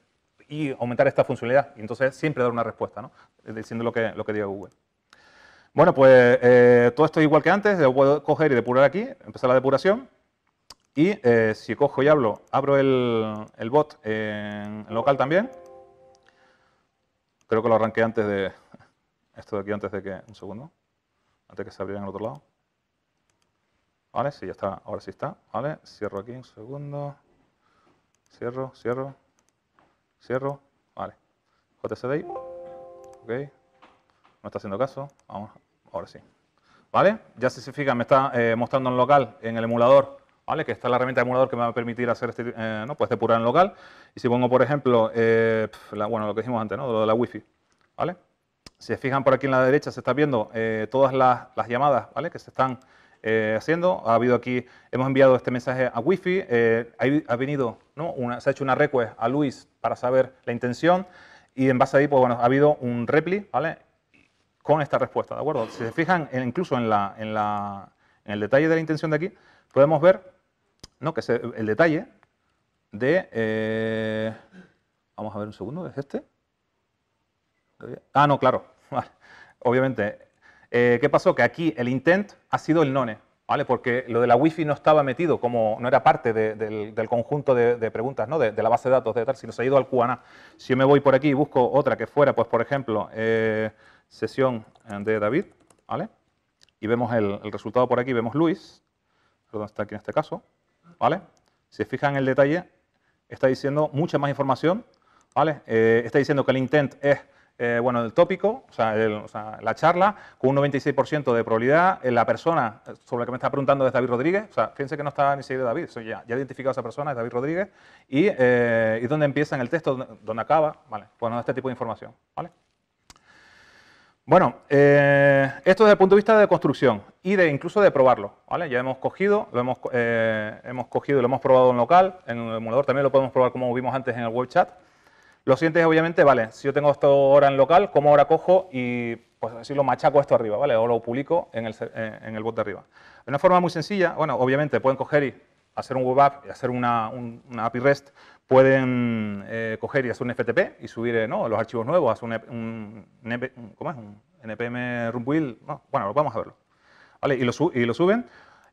[SPEAKER 1] y aumentar esta funcionalidad. Y entonces siempre dar una respuesta, ¿no? diciendo lo que, lo que diga Google. Bueno, pues eh, todo esto es igual que antes. Lo puedo coger y depurar aquí, empezar la depuración. Y si cojo y hablo, abro el, bot en, local también. Creo que lo arranqué antes de... Esto de aquí antes de que... Un segundo. Antes que se abriera en el otro lado. ¿Vale? Sí, ya está. Ahora sí está. ¿Vale? Cierro aquí un segundo. Cierro, cierro. Cierro. Vale. JCD. Ok. No está haciendo caso. Vamos. Ahora sí. ¿Vale? Ya si se fijan, me está eh, mostrando en local, en el emulador, ¿vale? Que está la herramienta de emulador que me va a permitir hacer este, eh, ¿no? Pues depurar en local. Y si pongo, por ejemplo, eh, bueno, lo que dijimos antes, ¿no? Lo de la wifi ¿vale? Si se fijan por aquí en la derecha, se está viendo todas las, las llamadas, ¿vale? Que se están eh, haciendo. Ha habido aquí, hemos enviado este mensaje a Wi-Fi, eh, ha, venido, ¿no? se ha hecho una request a Luis para saber la intención y en base a ahí, pues bueno, ha habido un repli, ¿vale? Con esta respuesta, ¿de acuerdo? Si se fijan, incluso en, la, en, la, en el detalle de la intención de aquí, podemos ver, ¿no? Que el detalle de... Eh, vamos a ver un segundo, ¿es este? Ah, no, claro. Obviamente, eh, ¿Qué pasó? Que aquí el intent ha sido el none, ¿vale? Porque lo de la wifi no estaba metido, como no era parte del, conjunto de, preguntas, ¿no? De, la base de datos, de tal, sino se ha ido al QA. Si yo me voy por aquí y busco otra que fuera, pues por ejemplo, eh, sesión eh, de David, ¿vale? Y vemos el, resultado por aquí, vemos Luis, perdón, está aquí en este caso, ¿vale? Si se fijan en el detalle, está diciendo mucha más información, ¿vale? está diciendo que el intent es eh, bueno, el tópico, o sea, la charla, con un 96% de probabilidad, eh, la persona eh, sobre la que me está preguntando es David Rodríguez, o sea, fíjense que no está ni siquiera David, soy ya, ya he identificado a esa persona, es David Rodríguez, y, dónde empieza en el texto, dónde acaba, ¿vale? Bueno, este tipo de información, ¿vale? Bueno, esto desde el punto de vista de construcción y de incluso de probarlo, ¿vale? Ya hemos cogido, lo hemos, cogido y lo hemos probado en local, en el emulador también lo podemos probar como vimos antes en el web chat, lo siguiente es, obviamente, vale, si yo tengo esto ahora en local, ¿cómo ahora cojo y, pues así lo machaco esto arriba, ¿vale? O lo publico en el, eh, en el bot de arriba. De una forma muy sencilla, bueno, obviamente pueden coger y hacer un web app y hacer una, una API REST, pueden eh, coger y hacer un FTP y subir eh, ¿no? los archivos nuevos, hacer un, e ¿cómo es? un NPM run build, no, bueno, vamos a verlo. ¿Vale? Y, lo, y lo suben.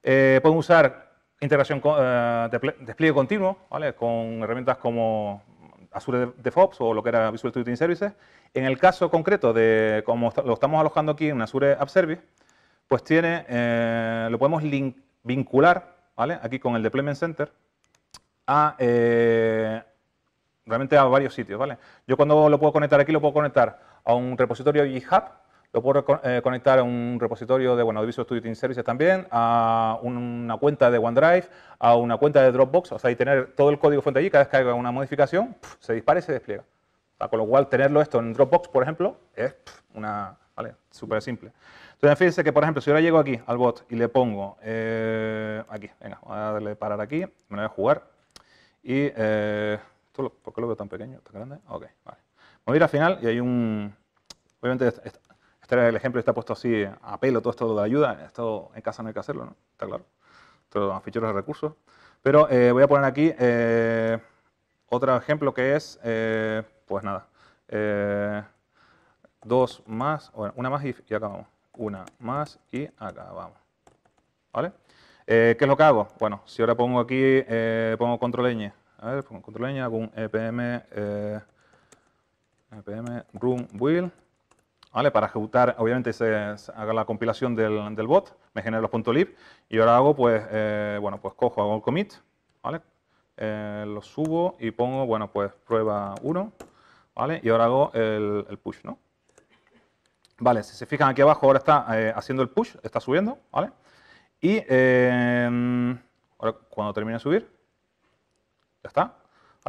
[SPEAKER 1] pueden usar integración de despliegue continuo, ¿vale? Con herramientas como Azure DevOps o lo que era Visual Studio Services. En el caso concreto de cómo lo estamos alojando aquí en Azure App Service, pues tiene, eh, lo podemos vincular ¿vale? aquí con el Deployment Center a, eh, realmente a varios sitios. ¿vale? Yo cuando lo puedo conectar aquí, lo puedo conectar a un repositorio GitHub lo puedo eh, conectar a un repositorio de bueno, de Visual Studio Team Services también, a una cuenta de OneDrive, a una cuenta de Dropbox, o sea, y tener todo el código fuente allí, cada vez que haga una modificación, se dispara y se despliega. con lo cual, tenerlo esto en Dropbox, por ejemplo, es una, ¿vale? Súper simple. Entonces, fíjense que, por ejemplo, si ahora llego aquí al bot y le pongo, eh, aquí, venga, voy a darle parar aquí, me voy a jugar, y, eh, ¿por qué lo veo tan pequeño, tan grande? Ok, vale. voy a ir al final y hay un, obviamente, el ejemplo está puesto así a pelo, todo esto de ayuda, esto en casa no hay que hacerlo, ¿no? Está claro. Todos ficheros de recursos. Pero eh, voy a poner aquí eh, otro ejemplo que es, eh, pues nada, dos más, una más y, acabamos. Una más y acabamos. ¿Vale? ¿Qué es lo que hago? Bueno, si ahora pongo aquí, pongo control ñ, a ver, pongo control ñ, hago un EPM, EPM e room wheel para ejecutar, obviamente, se, haga la compilación del, del, bot, me genera los .lib y ahora hago, pues, eh, bueno, pues cojo, hago el commit, ¿vale? Eh, lo subo y pongo, bueno, pues prueba 1, ¿vale? Y ahora hago el, push, ¿no? Vale, si se fijan aquí abajo, ahora está eh, haciendo el push, está subiendo, ¿vale? Y ahora cuando termine de subir, ya está,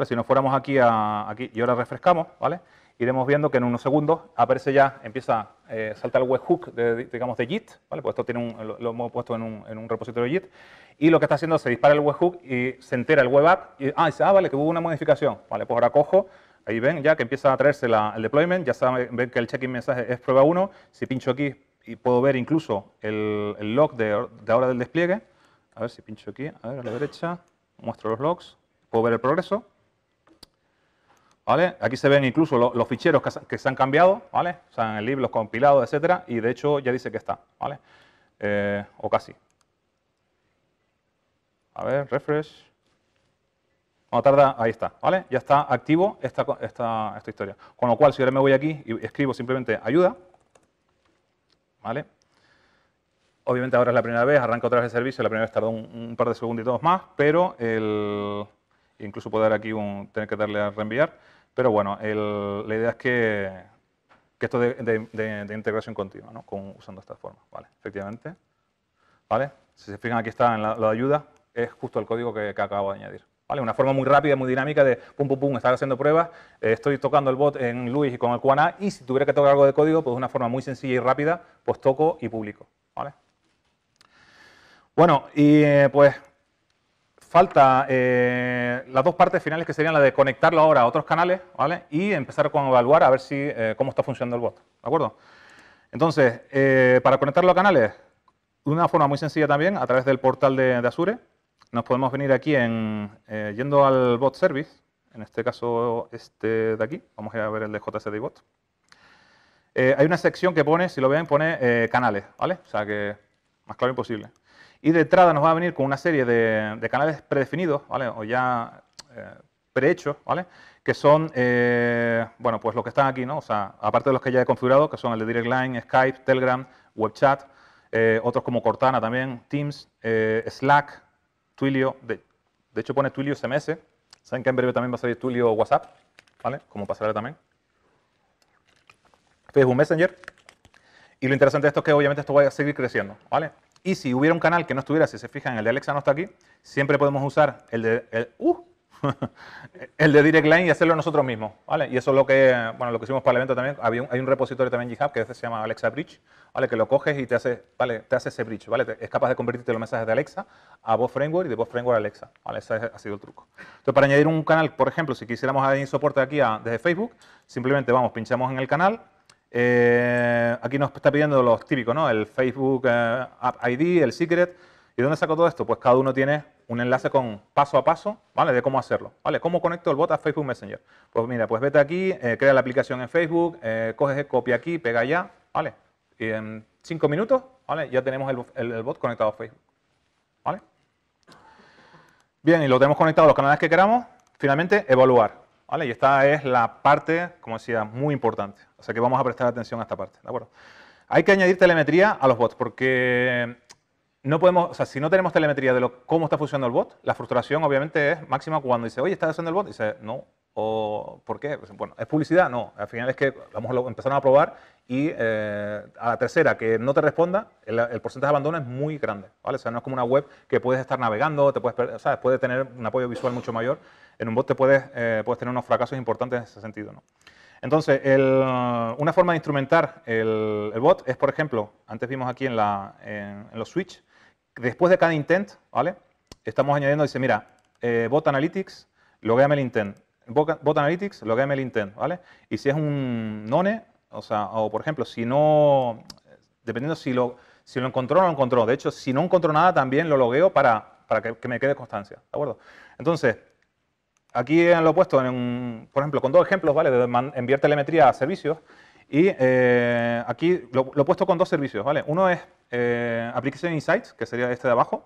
[SPEAKER 1] si nos fuéramos aquí, aquí y ahora refrescamos, ¿vale? iremos viendo que en unos segundos aparece ya, empieza, a eh, saltar el webhook, de, digamos, de JIT, ¿vale? Pues esto tiene lo, hemos puesto en un, repositorio Git JIT, y lo que está haciendo es se dispara el webhook y se entera el web app, y ah, dice, ah, vale, que hubo una modificación, vale, pues ahora cojo, ahí ven ya que empieza a traerse el deployment, ya saben, que el check-in mensaje es prueba 1, si pincho aquí y puedo ver incluso el, log de, de ahora del despliegue, a ver si pincho aquí, a ver a la derecha, muestro los logs, puedo ver el progreso, ¿Vale? Aquí se ven incluso los, ficheros que, se han cambiado, ¿vale? O sea, en el libro, los compilados, etcétera, y de hecho ya dice que está, ¿vale? Eh, o casi. A ver, refresh. No tarda, ahí está, ¿vale? Ya está activo esta, esta, esta historia. Con lo cual, si ahora me voy aquí y escribo simplemente ayuda, ¿vale? Obviamente ahora es la primera vez, arranca otra vez el servicio, la primera vez tardó un, par de segundos más, pero el incluso puede dar aquí un, tener que darle a reenviar, pero bueno, la idea es que, esto de, integración continua, ¿no? Con, usando esta forma, ¿vale? Efectivamente, ¿vale? Si se fijan aquí está en la, ayuda, es justo el código que, acabo de añadir. ¿Vale? Una forma muy rápida, muy dinámica de pum, pum, pum, estar haciendo pruebas, eh, estoy tocando el bot en Luis y con el QAnA. y si tuviera que tocar algo de código, pues de una forma muy sencilla y rápida, pues toco y publico, ¿vale? Bueno, y eh, pues falta eh, las dos partes finales que serían la de conectarlo ahora a otros canales, ¿vale? Y empezar con evaluar a ver si eh, cómo está funcionando el bot, ¿de acuerdo? Entonces, eh, para conectarlo a canales, de una forma muy sencilla también, a través del portal de, Azure, nos podemos venir aquí en, yendo al bot service, en este caso este de aquí, vamos a ir a ver el de JCD bot. hay una sección que pone, si lo ven, pone canales, ¿vale? O sea que más claro imposible. Y de entrada nos va a venir con una serie de, canales predefinidos, ¿vale? O ya eh, prehechos, ¿vale? Que son, eh, bueno, pues los que están aquí, ¿no? O sea, aparte de los que ya he configurado, que son el de Direct Line, Skype, Telegram, WebChat, eh, otros como Cortana también, Teams, eh, Slack, Twilio, de, de, hecho pone Twilio SMS, saben que en breve también va a salir Twilio WhatsApp, ¿vale? Como pasará también. Facebook Messenger. Y lo interesante de esto es que obviamente esto va a seguir creciendo, ¿vale? Y si hubiera un canal que no estuviera, si se fijan, el de Alexa no está aquí, siempre podemos usar el de, el, uh, el de Direct Line y hacerlo nosotros mismos. ¿vale? Y eso es lo que, bueno, lo que hicimos para el evento también. Había hay un repositorio también en GitHub que se llama Alexa Bridge, ¿vale? que lo coges y te hace, ¿vale? te hace ese bridge. ¿vale? es capaz de convertirte los mensajes de Alexa a Voz Framework y de Voz Framework a Alexa. ¿vale? Ese ha sido el truco. Entonces, para añadir un canal, por ejemplo, si quisiéramos añadir soporte aquí a, desde Facebook, simplemente vamos, pinchamos en el canal, eh, aquí nos está pidiendo los típicos, ¿no? El Facebook eh, App ID, el Secret. ¿Y dónde saco todo esto? Pues cada uno tiene un enlace con paso a paso, ¿vale? De cómo hacerlo, ¿vale? ¿Cómo conecto el bot a Facebook Messenger? Pues mira, pues vete aquí, eh, crea la aplicación en Facebook, coges copia aquí, pega allá, ¿vale? Y en cinco minutos, ¿vale? Ya tenemos el, bot conectado a Facebook, ¿vale? Bien, y lo tenemos conectado a los canales que queramos. Finalmente, evaluar, ¿vale? Y esta es la parte, como decía, muy importante. O sea que vamos a prestar atención a esta parte, ¿de acuerdo? Hay que añadir telemetría a los bots porque no podemos, o sea, si no tenemos telemetría de lo, cómo está funcionando el bot, la frustración obviamente es máxima cuando dice, oye, ¿está haciendo el bot? Y dice, no. ¿O por qué? Pues, bueno, ¿es publicidad? No. Al final es que vamos, lo empezaron a probar y eh, a la tercera que no te responda, el, porcentaje de abandono es muy grande. ¿vale? O sea, no es como una web que puedes estar navegando, te puedes, sea, tener un apoyo visual mucho mayor. En un bot te puedes, eh, puedes tener unos fracasos importantes en ese sentido. ¿no? Entonces, uh, una forma de instrumentar el, bot es, por ejemplo, antes vimos aquí en, los switch, después de cada intent, ¿vale? Estamos añadiendo, dice, mira, eh, bot analytics, logueame el intent. Bot, analytics, logueame el intent, ¿vale? Y si es un none, o sea, o por ejemplo, si no, dependiendo si lo, si lo encontró o no lo encontró. De hecho, si no encontró nada, también lo logueo para, para que, que me quede constancia, ¿de acuerdo? Entonces, aquí lo he puesto, en por ejemplo, con dos ejemplos, ¿vale? De enviar telemetría a servicios. Y eh, aquí lo, he puesto con dos servicios, ¿vale? Uno es eh, Application Insights, que sería este de abajo,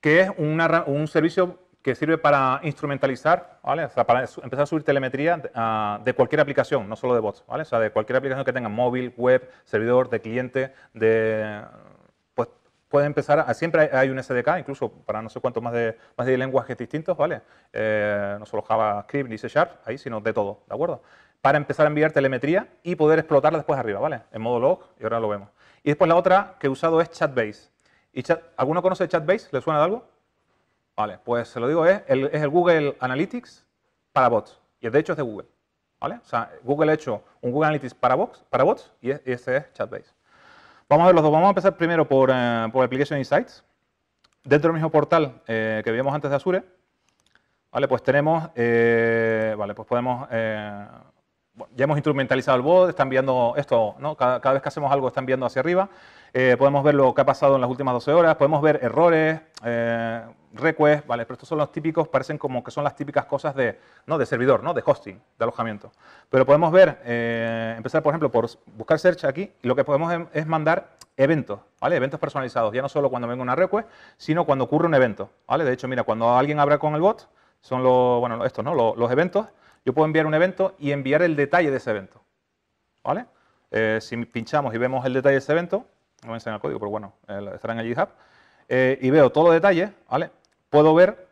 [SPEAKER 1] que es un servicio que sirve para instrumentalizar, ¿vale? para empezar a subir telemetría de cualquier aplicación, no solo de bots, ¿vale? O sea, de cualquier aplicación que tenga móvil, web, servidor, de cliente, de, puede empezar, a, siempre hay, un SDK, incluso para no sé cuántos más de, más de lenguajes distintos, ¿vale? Eh, no solo JavaScript ni C Sharp, ahí, sino de todo, ¿de acuerdo? Para empezar a enviar telemetría y poder explotarla después arriba, ¿vale? En modo log, y ahora lo vemos. Y después la otra que he usado es Chatbase. Y ¿Alguno conoce Chatbase? ¿Le suena de algo? Vale, pues se lo digo, es el, Google Analytics para bots. Y de hecho es de Google, ¿vale? O sea, Google ha hecho un Google Analytics para bots, para bots y, ese este es Chatbase. Vamos a ver los dos. Vamos a empezar primero por, eh, Application Insights. Dentro del mismo portal eh, que vimos antes de Azure, vale, pues tenemos, eh, vale, pues podemos ya hemos instrumentalizado el bot, están viendo esto, Cada, vez que hacemos algo están viendo hacia arriba. Eh, podemos ver lo que ha pasado en las últimas 12 horas, podemos ver errores, eh, requests, ¿vale? Pero estos son los típicos, parecen como que son las típicas cosas de, servidor, ¿no? De hosting, de alojamiento. Pero podemos ver, eh, empezar por ejemplo por buscar search aquí, lo que podemos em, es mandar eventos, ¿vale? Eventos personalizados, ya no solo cuando venga una request, sino cuando ocurre un evento, ¿vale? De hecho, mira, cuando alguien habla con el bot, son los, bueno, ¿no? los eventos, yo puedo enviar un evento y enviar el detalle de ese evento. ¿Vale? Eh, si pinchamos y vemos el detalle de ese evento, no me enseñan el código, pero bueno, eh, estará en el GitHub, eh, y veo todo los detalles, ¿vale? Puedo ver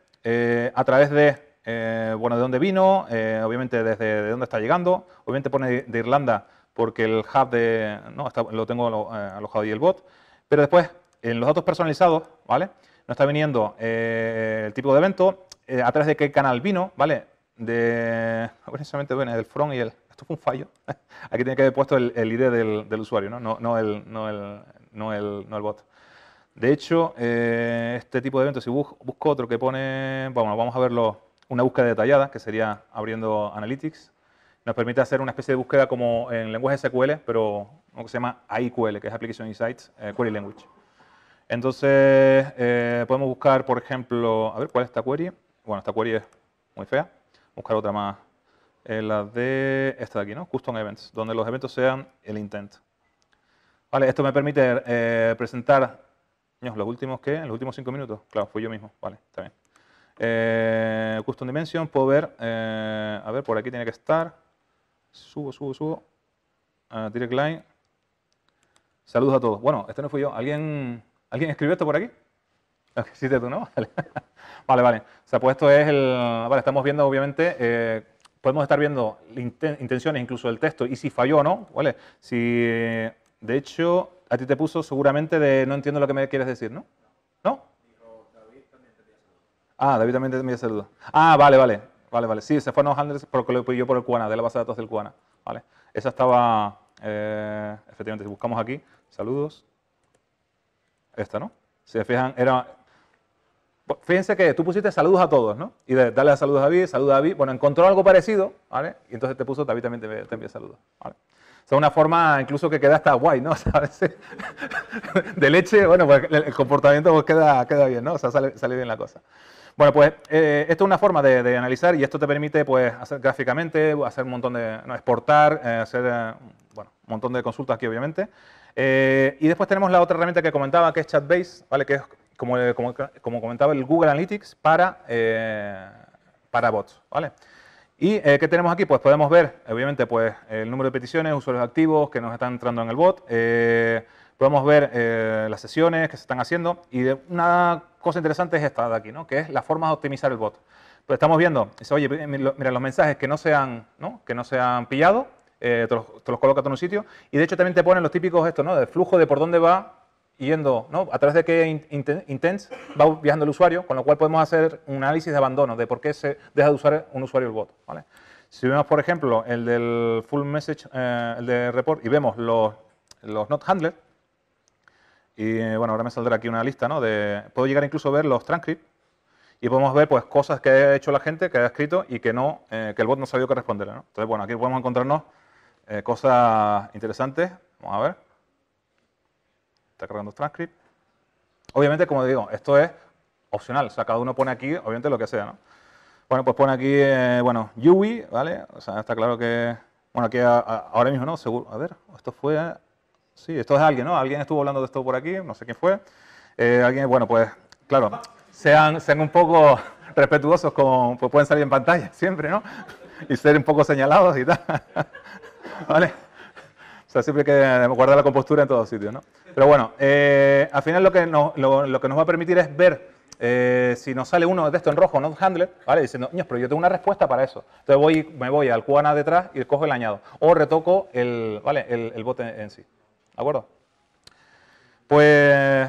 [SPEAKER 1] a través de, bueno, de dónde vino, obviamente desde dónde está llegando, obviamente pone de Irlanda porque el hub de, no, lo tengo alojado y el bot, pero después en los datos personalizados, ¿vale? Nos está viniendo el tipo de evento, a través de qué canal vino, ¿vale? de, precisamente, ah, bueno, del front y el, esto fue un fallo. Aquí tiene que haber puesto el, el ID del, del, usuario, ¿no? No, no, el, no, el, no, el, no el bot. De hecho, eh, este tipo de eventos, si busco, otro que pone, bueno, vamos a verlo, una búsqueda detallada, que sería abriendo Analytics, nos permite hacer una especie de búsqueda como en lenguaje SQL, pero lo que se llama AIQL, que es Application Insights eh, Query Language. Entonces, eh, podemos buscar, por ejemplo, a ver, ¿cuál es esta query? Bueno, esta query es muy fea buscar otra más. Eh, la de esta de aquí, ¿no? Custom Events, donde los eventos sean el intent. Vale, esto me permite eh, presentar los últimos qué? en los últimos cinco minutos. Claro, fui yo mismo. Vale, está bien. Eh, custom Dimension, puedo ver, a ver, por aquí tiene que estar. Subo, subo, subo. Ah, direct Line. Saludos a todos. Bueno, este no fui yo. ¿Alguien, ¿alguien escribió esto por aquí? Lo que hiciste tú, ¿no? Vale. vale, vale. O sea, pues esto es el... Vale, estamos viendo, obviamente, eh, podemos estar viendo intenciones incluso el texto y si falló o no, ¿vale? Si, de hecho, a ti te puso seguramente de no entiendo lo que me quieres decir, ¿no? ¿No? David Ah, David también te envía saludos. Ah, vale, vale. Vale, vale. Sí, se fue a Los porque lo pidió por el Cuana, de la base de datos del Cuana. Vale. Esa estaba, eh, efectivamente, si buscamos aquí, saludos. Esta, ¿no? Si se fijan, era Fíjense que tú pusiste saludos a todos, ¿no? Y de, darle saludos a David, saludos a David. Bueno, encontró algo parecido, ¿vale? Y entonces te puso, David también te, envía saludos, ¿vale? O sea, una forma incluso que queda hasta guay, ¿no? O sea, a de leche, bueno, pues el comportamiento pues, queda, queda bien, ¿no? O sea, sale, bien la cosa. Bueno, pues eh, esto es una forma de, analizar y esto te permite pues, hacer gráficamente, hacer un montón de, no, exportar, eh, hacer eh, bueno, un montón de consultas aquí obviamente. y después tenemos la otra herramienta que comentaba que es Chatbase, ¿vale? que eh, como, como, comentaba, el Google Analytics para, eh, para bots. ¿vale? ¿Y eh, qué tenemos aquí? Pues podemos ver, obviamente, pues el número de peticiones, usuarios activos que nos están entrando en el bot. podemos ver las sesiones que se están haciendo. Y una cosa interesante es esta de aquí, ¿no? que es la forma de optimizar el bot. Pues estamos viendo, dice, oye, mira, los mensajes que no se han, ¿no? Que no se han pillado, te los, colocas coloca en un sitio. Y de hecho también te ponen los típicos esto, ¿no? De flujo de por dónde va yendo, ¿no? A través de qué intents va viajando el usuario, con lo cual podemos hacer un análisis de abandono, de por qué se deja de usar un usuario el bot, ¿vale? Si vemos, por ejemplo, el del full message, eh, el de report, y vemos los, los not handler, y bueno, ahora me saldrá aquí una lista, ¿no? De, puedo llegar incluso a ver los transcripts, y podemos ver pues cosas que ha hecho la gente, que ha escrito y que no, eh, que el bot no sabía qué responder, ¿no? Entonces, bueno, aquí podemos encontrarnos eh, cosas interesantes, vamos a ver. Está cargando este transcript. Obviamente, como digo, esto es opcional. O sea, cada uno pone aquí, obviamente, lo que sea, ¿no? Bueno, pues pone aquí, eh, bueno, Yui, ¿vale? O sea, está claro que... Bueno, aquí ahora mismo no, seguro. A ver, esto fue... sí, esto es alguien, ¿no? Alguien estuvo hablando de esto por aquí, no sé quién fue. Eh, alguien, bueno, pues, claro, sean, sean un poco respetuosos como Pues pueden salir en pantalla siempre, ¿no? Y ser un poco señalados y tal. ¿Vale? siempre hay que eh, guardar la compostura en todos sitios, ¿no? Pero bueno, eh, al final lo que, nos, va a permitir es ver eh, si nos sale uno de esto en rojo, no handler, ¿vale? Diciendo, pero yo tengo una respuesta para eso. Entonces voy, me voy al cuana detrás y cojo el añado. O retoco el, ¿vale? el, en, sí. ¿De acuerdo? Pues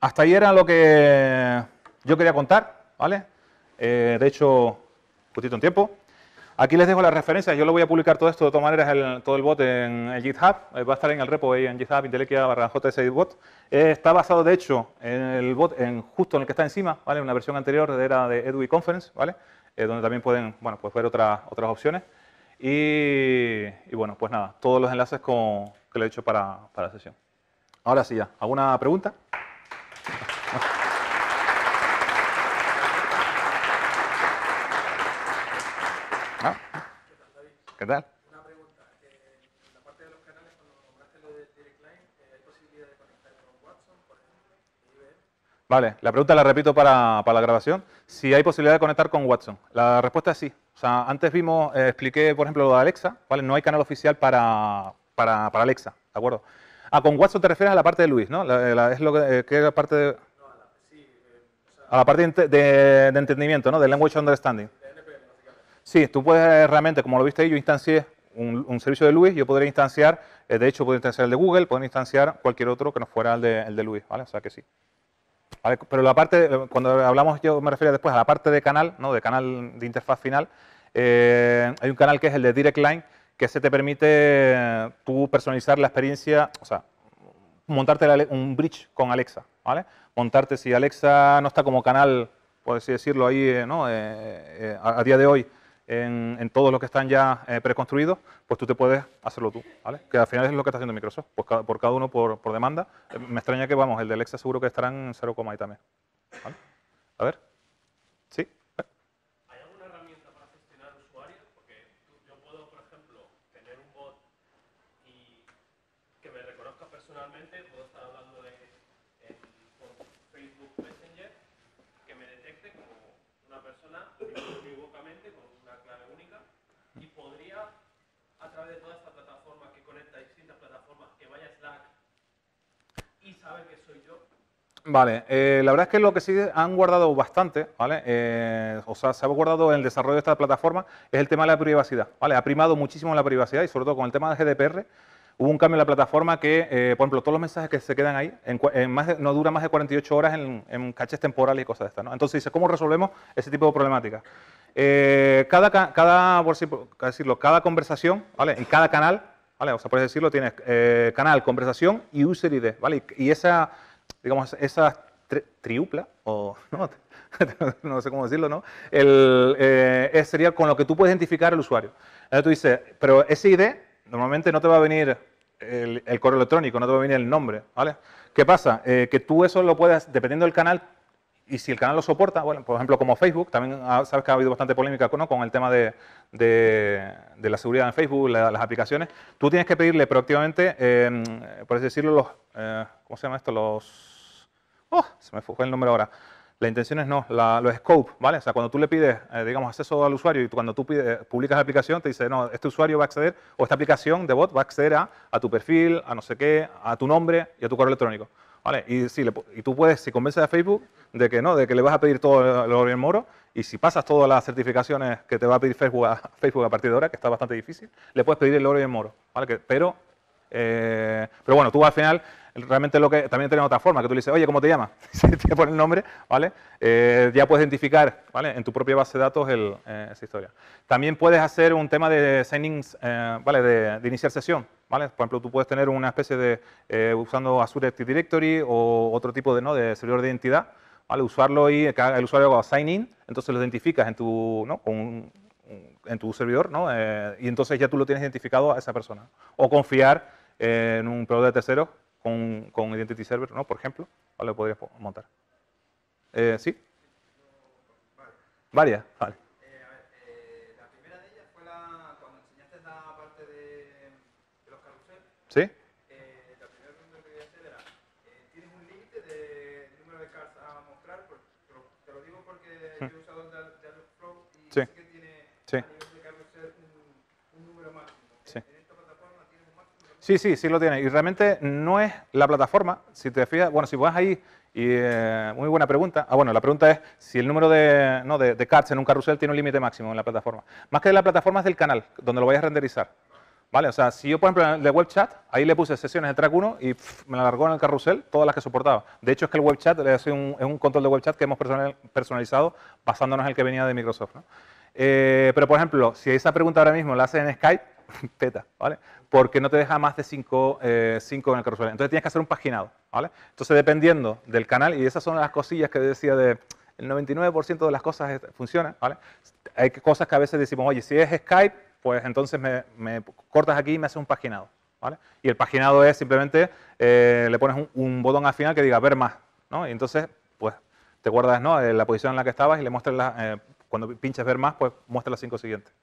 [SPEAKER 1] hasta ahí era lo que yo quería contar, ¿vale? de hecho, poquito en tiempo. Aquí les dejo las referencias, yo lo voy a publicar todo esto de todas maneras, todo el bot en GitHub, eh, va a estar en el repo ahí en GitHub, Intelequia eh, está basado, de hecho, en el bot en, justo en el que está encima, ¿vale? Una versión anterior era de Edui Conference, ¿vale? Eh, donde también pueden, bueno, pues ver otras, otras opciones. Y, bueno, pues nada, todos los enlaces con, que le he hecho para, para la sesión. Ahora sí ya, ¿alguna pregunta? Una pregunta. Eh, la parte de los canales, Direct eh, ¿hay posibilidad de conectar con Watson, Vale, la pregunta la repito para, la grabación. Si hay posibilidad de conectar con Watson. La respuesta es sí. O sea, antes vimos, eh, expliqué, por ejemplo, lo de Alexa, ¿vale? No hay canal oficial para, para, Alexa, ¿de acuerdo? Ah, con Watson te refieres a la parte de Luis, ¿no? La, es lo que, la parte de... a la, parte de, de, de, entendimiento, ¿no? De Language Understanding. Sí, tú puedes eh, realmente, como lo viste ahí, yo instancié un, servicio de Luis, yo podría instanciar, eh, de hecho, podría instanciar el de Google, podría instanciar cualquier otro que no fuera el de, el Luis, ¿vale? O sea que sí. pero la parte, eh, cuando hablamos, yo me refería después a la parte de canal, ¿no? De canal de interfaz final, hay un canal que es el de Direct Line, que se te permite tú personalizar la experiencia, o sea, montarte un bridge con Alexa, ¿vale? Montarte si Alexa no está como canal, por así decirlo, ahí, ¿no? a, día de hoy, en, en todos los que están ya eh, preconstruidos, pues tú te puedes hacerlo tú, ¿vale? Que al final es lo que está haciendo Microsoft, pues por cada uno por, demanda. Eh, me extraña que, vamos, el de Alexa seguro que estarán en 0, y también. ¿vale? A ver. y sabe que soy yo. Vale, eh, la verdad es que lo que sí han guardado bastante, ¿vale? Eh, o sea, se ha guardado en el desarrollo de esta plataforma es el tema de la privacidad, ¿vale? Ha primado muchísimo la privacidad y sobre todo con el tema de GDPR hubo un cambio en la plataforma que, eh, por ejemplo, todos los mensajes que se quedan ahí en, más no dura más de 48 horas en, en caches temporales y cosas de estas. ¿no? Entonces dice, ¿cómo resolvemos ese tipo de problemáticas? cada, cada, decirlo, cada conversación ¿vale? en cada canal o sea, puedes decirlo, tienes eh, canal, conversación y user ID, ¿vale? Y, esa, digamos, esa triupla, o no, sé cómo decirlo, ¿no? El, eh, sería con lo que tú puedes identificar al usuario. Entonces tú dices, pero ese ID normalmente no te va a venir el, correo electrónico, no te va a venir el nombre, ¿vale? ¿Qué pasa? Eh, que tú eso lo puedes, dependiendo del canal, y si el canal lo soporta, bueno, por ejemplo, como Facebook, también sabes que ha habido bastante polémica con el tema de, la seguridad en Facebook, las aplicaciones. Tú tienes que pedirle proactivamente, em, por así decirlo, los. Eh, ¿Cómo se llama esto? Los. ¡Oh! Se me fue el nombre ahora. La intención es no, la, los scope, ¿vale? O sea, cuando tú le pides, eh, digamos, acceso al usuario y cuando tú publicas la aplicación, te dice, no, este usuario va a acceder, o esta aplicación de bot va a acceder a tu perfil, a no sé qué, a tu nombre y a tu correo electrónico y, tú puedes, si convences a Facebook de que no, de que le vas a pedir todo el oro en moro, y si pasas todas las certificaciones que te va a pedir Facebook a, Facebook a partir de ahora, que está bastante difícil, le puedes pedir el oro y moro. pero, eh, pero bueno, tú al final realmente lo que también tenemos otra forma, que tú le dices, oye, ¿cómo te llamas? te pone el nombre, ¿vale? Eh, ya puedes identificar, ¿vale? En tu propia base de datos eh, esa historia. También puedes hacer un tema de signings, eh, ¿vale? De, iniciar sesión, ¿vale? Por ejemplo, tú puedes tener una especie de, usando Azure Active Directory o otro tipo de, ¿no? De servidor de identidad, ¿vale? Usarlo y el usuario haga sign in, entonces lo identificas en tu, ¿no? Con en tu servidor, ¿no? y entonces ya tú lo tienes identificado a esa persona. O confiar en un proveedor de terceros con, Identity Server, ¿no? Por ejemplo, ¿Cuál le podrías montar. Eh, ¿Sí? Varias, vale. Sí, sí, sí lo tiene. Y realmente no es la plataforma, si te fijas, bueno, si vas ahí, y eh, muy buena pregunta. Ah, bueno, la pregunta es si el número de, no, de, cards en un carrusel tiene un límite máximo en la plataforma. Más que de la plataforma es del canal, donde lo vayas a renderizar. ¿Vale? O sea, si yo, por ejemplo, de web chat, ahí le puse sesiones de track 1 y me la largó en el carrusel todas las que soportaba. De hecho, es que el web chat es un, un control de web chat que hemos personalizado basándonos en el que venía de Microsoft. Eh, pero, por ejemplo, si esa pregunta ahora mismo la hace en Skype, peta, ¿vale? Porque no te deja más de 5 eh, en el carrusel. Entonces tienes que hacer un paginado, ¿vale? Entonces dependiendo del canal, y esas son las cosillas que decía de el 99% de las cosas funcionan, ¿vale? Hay cosas que a veces decimos, oye, si es Skype, pues entonces me, cortas aquí y me haces un paginado, ¿vale? Y el paginado es simplemente, eh, le pones un, botón al final que diga ver más, ¿no? Y entonces, pues, te guardas ¿no? Eh, la posición en la que estabas y le muestras, cuando pinches ver más, pues muestra las cinco siguientes.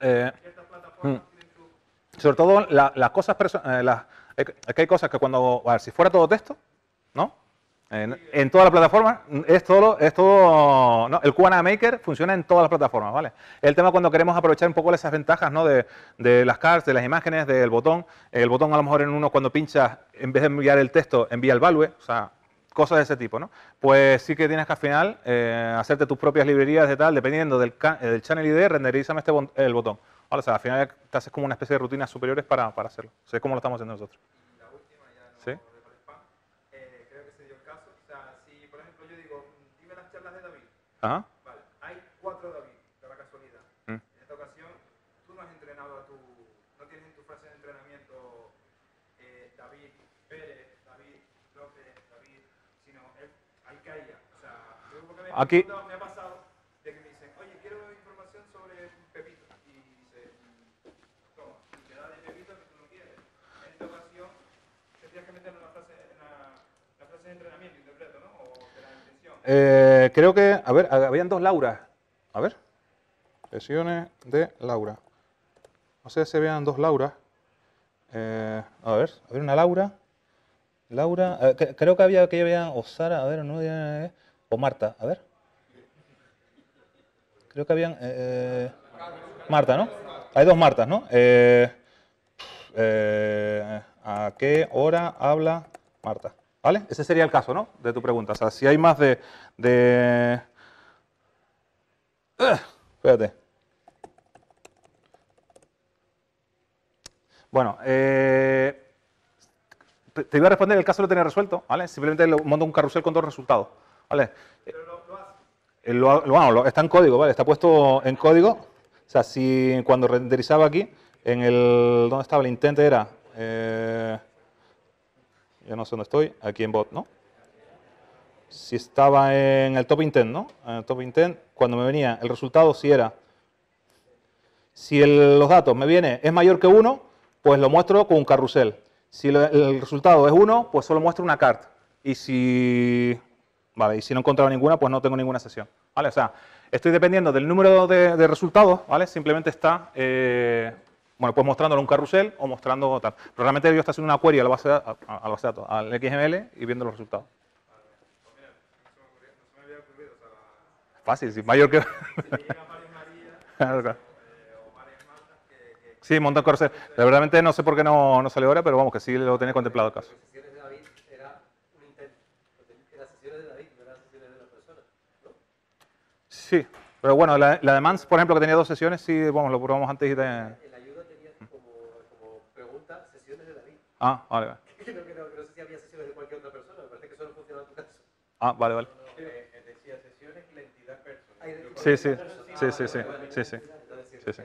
[SPEAKER 1] Eh, mm, sobre todo las cosas, eh, eh, que hay cosas que cuando, a ver, si fuera todo texto, ¿no? En, toda la plataforma, es todo, es todo el QA Maker funciona en todas las plataformas, ¿vale? El tema cuando queremos aprovechar un poco esas ventajas, ¿no? De, de las cards, de las imágenes, del botón. El botón a lo mejor en uno cuando pinchas, en vez de enviar el texto, envía el value, o sea, cosas de ese tipo, ¿no? Pues sí que tienes que al final eh, hacerte tus propias librerías de tal, dependiendo del, eh, del channel ID, renderízame este el botón. Ahora, o sea, al final te haces como una especie de rutinas superiores para, para hacerlo. O sea, es como lo estamos haciendo nosotros. La última ya no ¿Sí? Eh, creo que se dio el caso. O sea, si por ejemplo yo digo, mm, dime las charlas de David. Ajá. Aquí. Me ha pasado de que me dicen, oye, quiero información sobre Pepito. Y dice, toma, y te da de Pepito que tú no quieres. En esta ocasión, tendrías que meterlo en la frase, en la, la de entrenamiento, interpreto, ¿no? O de la intención. Eh, creo que, a ver, había dos Laura A ver. Sesiones de Laura. No sé si vean dos Laura Eh, a ver, a ver, una Laura. Laura, eh, creo que había que había o Sara, a ver, no. Eh, Marta, a ver. Creo que habían... Eh, eh, Marta, ¿no? Hay dos Martas, ¿no? Eh, ¿A qué hora habla Marta? ¿Vale? Ese sería el caso, ¿no? De tu pregunta. O sea, si hay más de... de... espérate. Bueno, te, iba a responder el caso lo tenía resuelto, ¿vale? Simplemente le un carrusel con dos resultados lo, está en código, ¿vale? Está puesto en código. O sea, si cuando renderizaba aquí, en el... ¿Dónde estaba el intent Era... Eh, yo no sé dónde estoy. Aquí en bot, ¿no? Si estaba en el top intent, ¿no? En el top intent, cuando me venía el resultado, si era... Si los datos me viene es mayor que 1, pues lo muestro con un carrusel. Si el, resultado es 1, pues solo muestro una carta. Y si ¿vale? Y si no encontrado ninguna, pues no tengo ninguna sesión, ¿vale? O sea, estoy dependiendo del número de, resultados, ¿vale? Simplemente está, eh, bueno, pues mostrándolo en un carrusel o mostrando tal. realmente yo estoy haciendo una query a la base a, datos, al XML y viendo los resultados. Fácil, si mayor que... Sí, montón de realmente no sé por qué no, no salió ahora, pero vamos, que sí lo tenéis contemplado caso. Sí, pero bueno, la, la de por ejemplo, que tenía dos sesiones, sí, vamos, lo probamos antes y te... El ayuda tenía mm. como, pregunta sesiones de David. Ah, vale, vale. que no, que que sé si había sesiones de cualquier otra persona, me parece que solo en tu caso. Ah, vale, vale. Eh, eh, decía sesiones y la entidad personal.
[SPEAKER 2] Sí, sí, sí, sí, sí,
[SPEAKER 1] sí, sí. sí,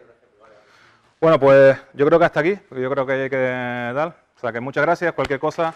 [SPEAKER 1] Bueno, pues yo creo que hasta aquí, yo creo que hay que dar. O sea, que muchas gracias, cualquier cosa.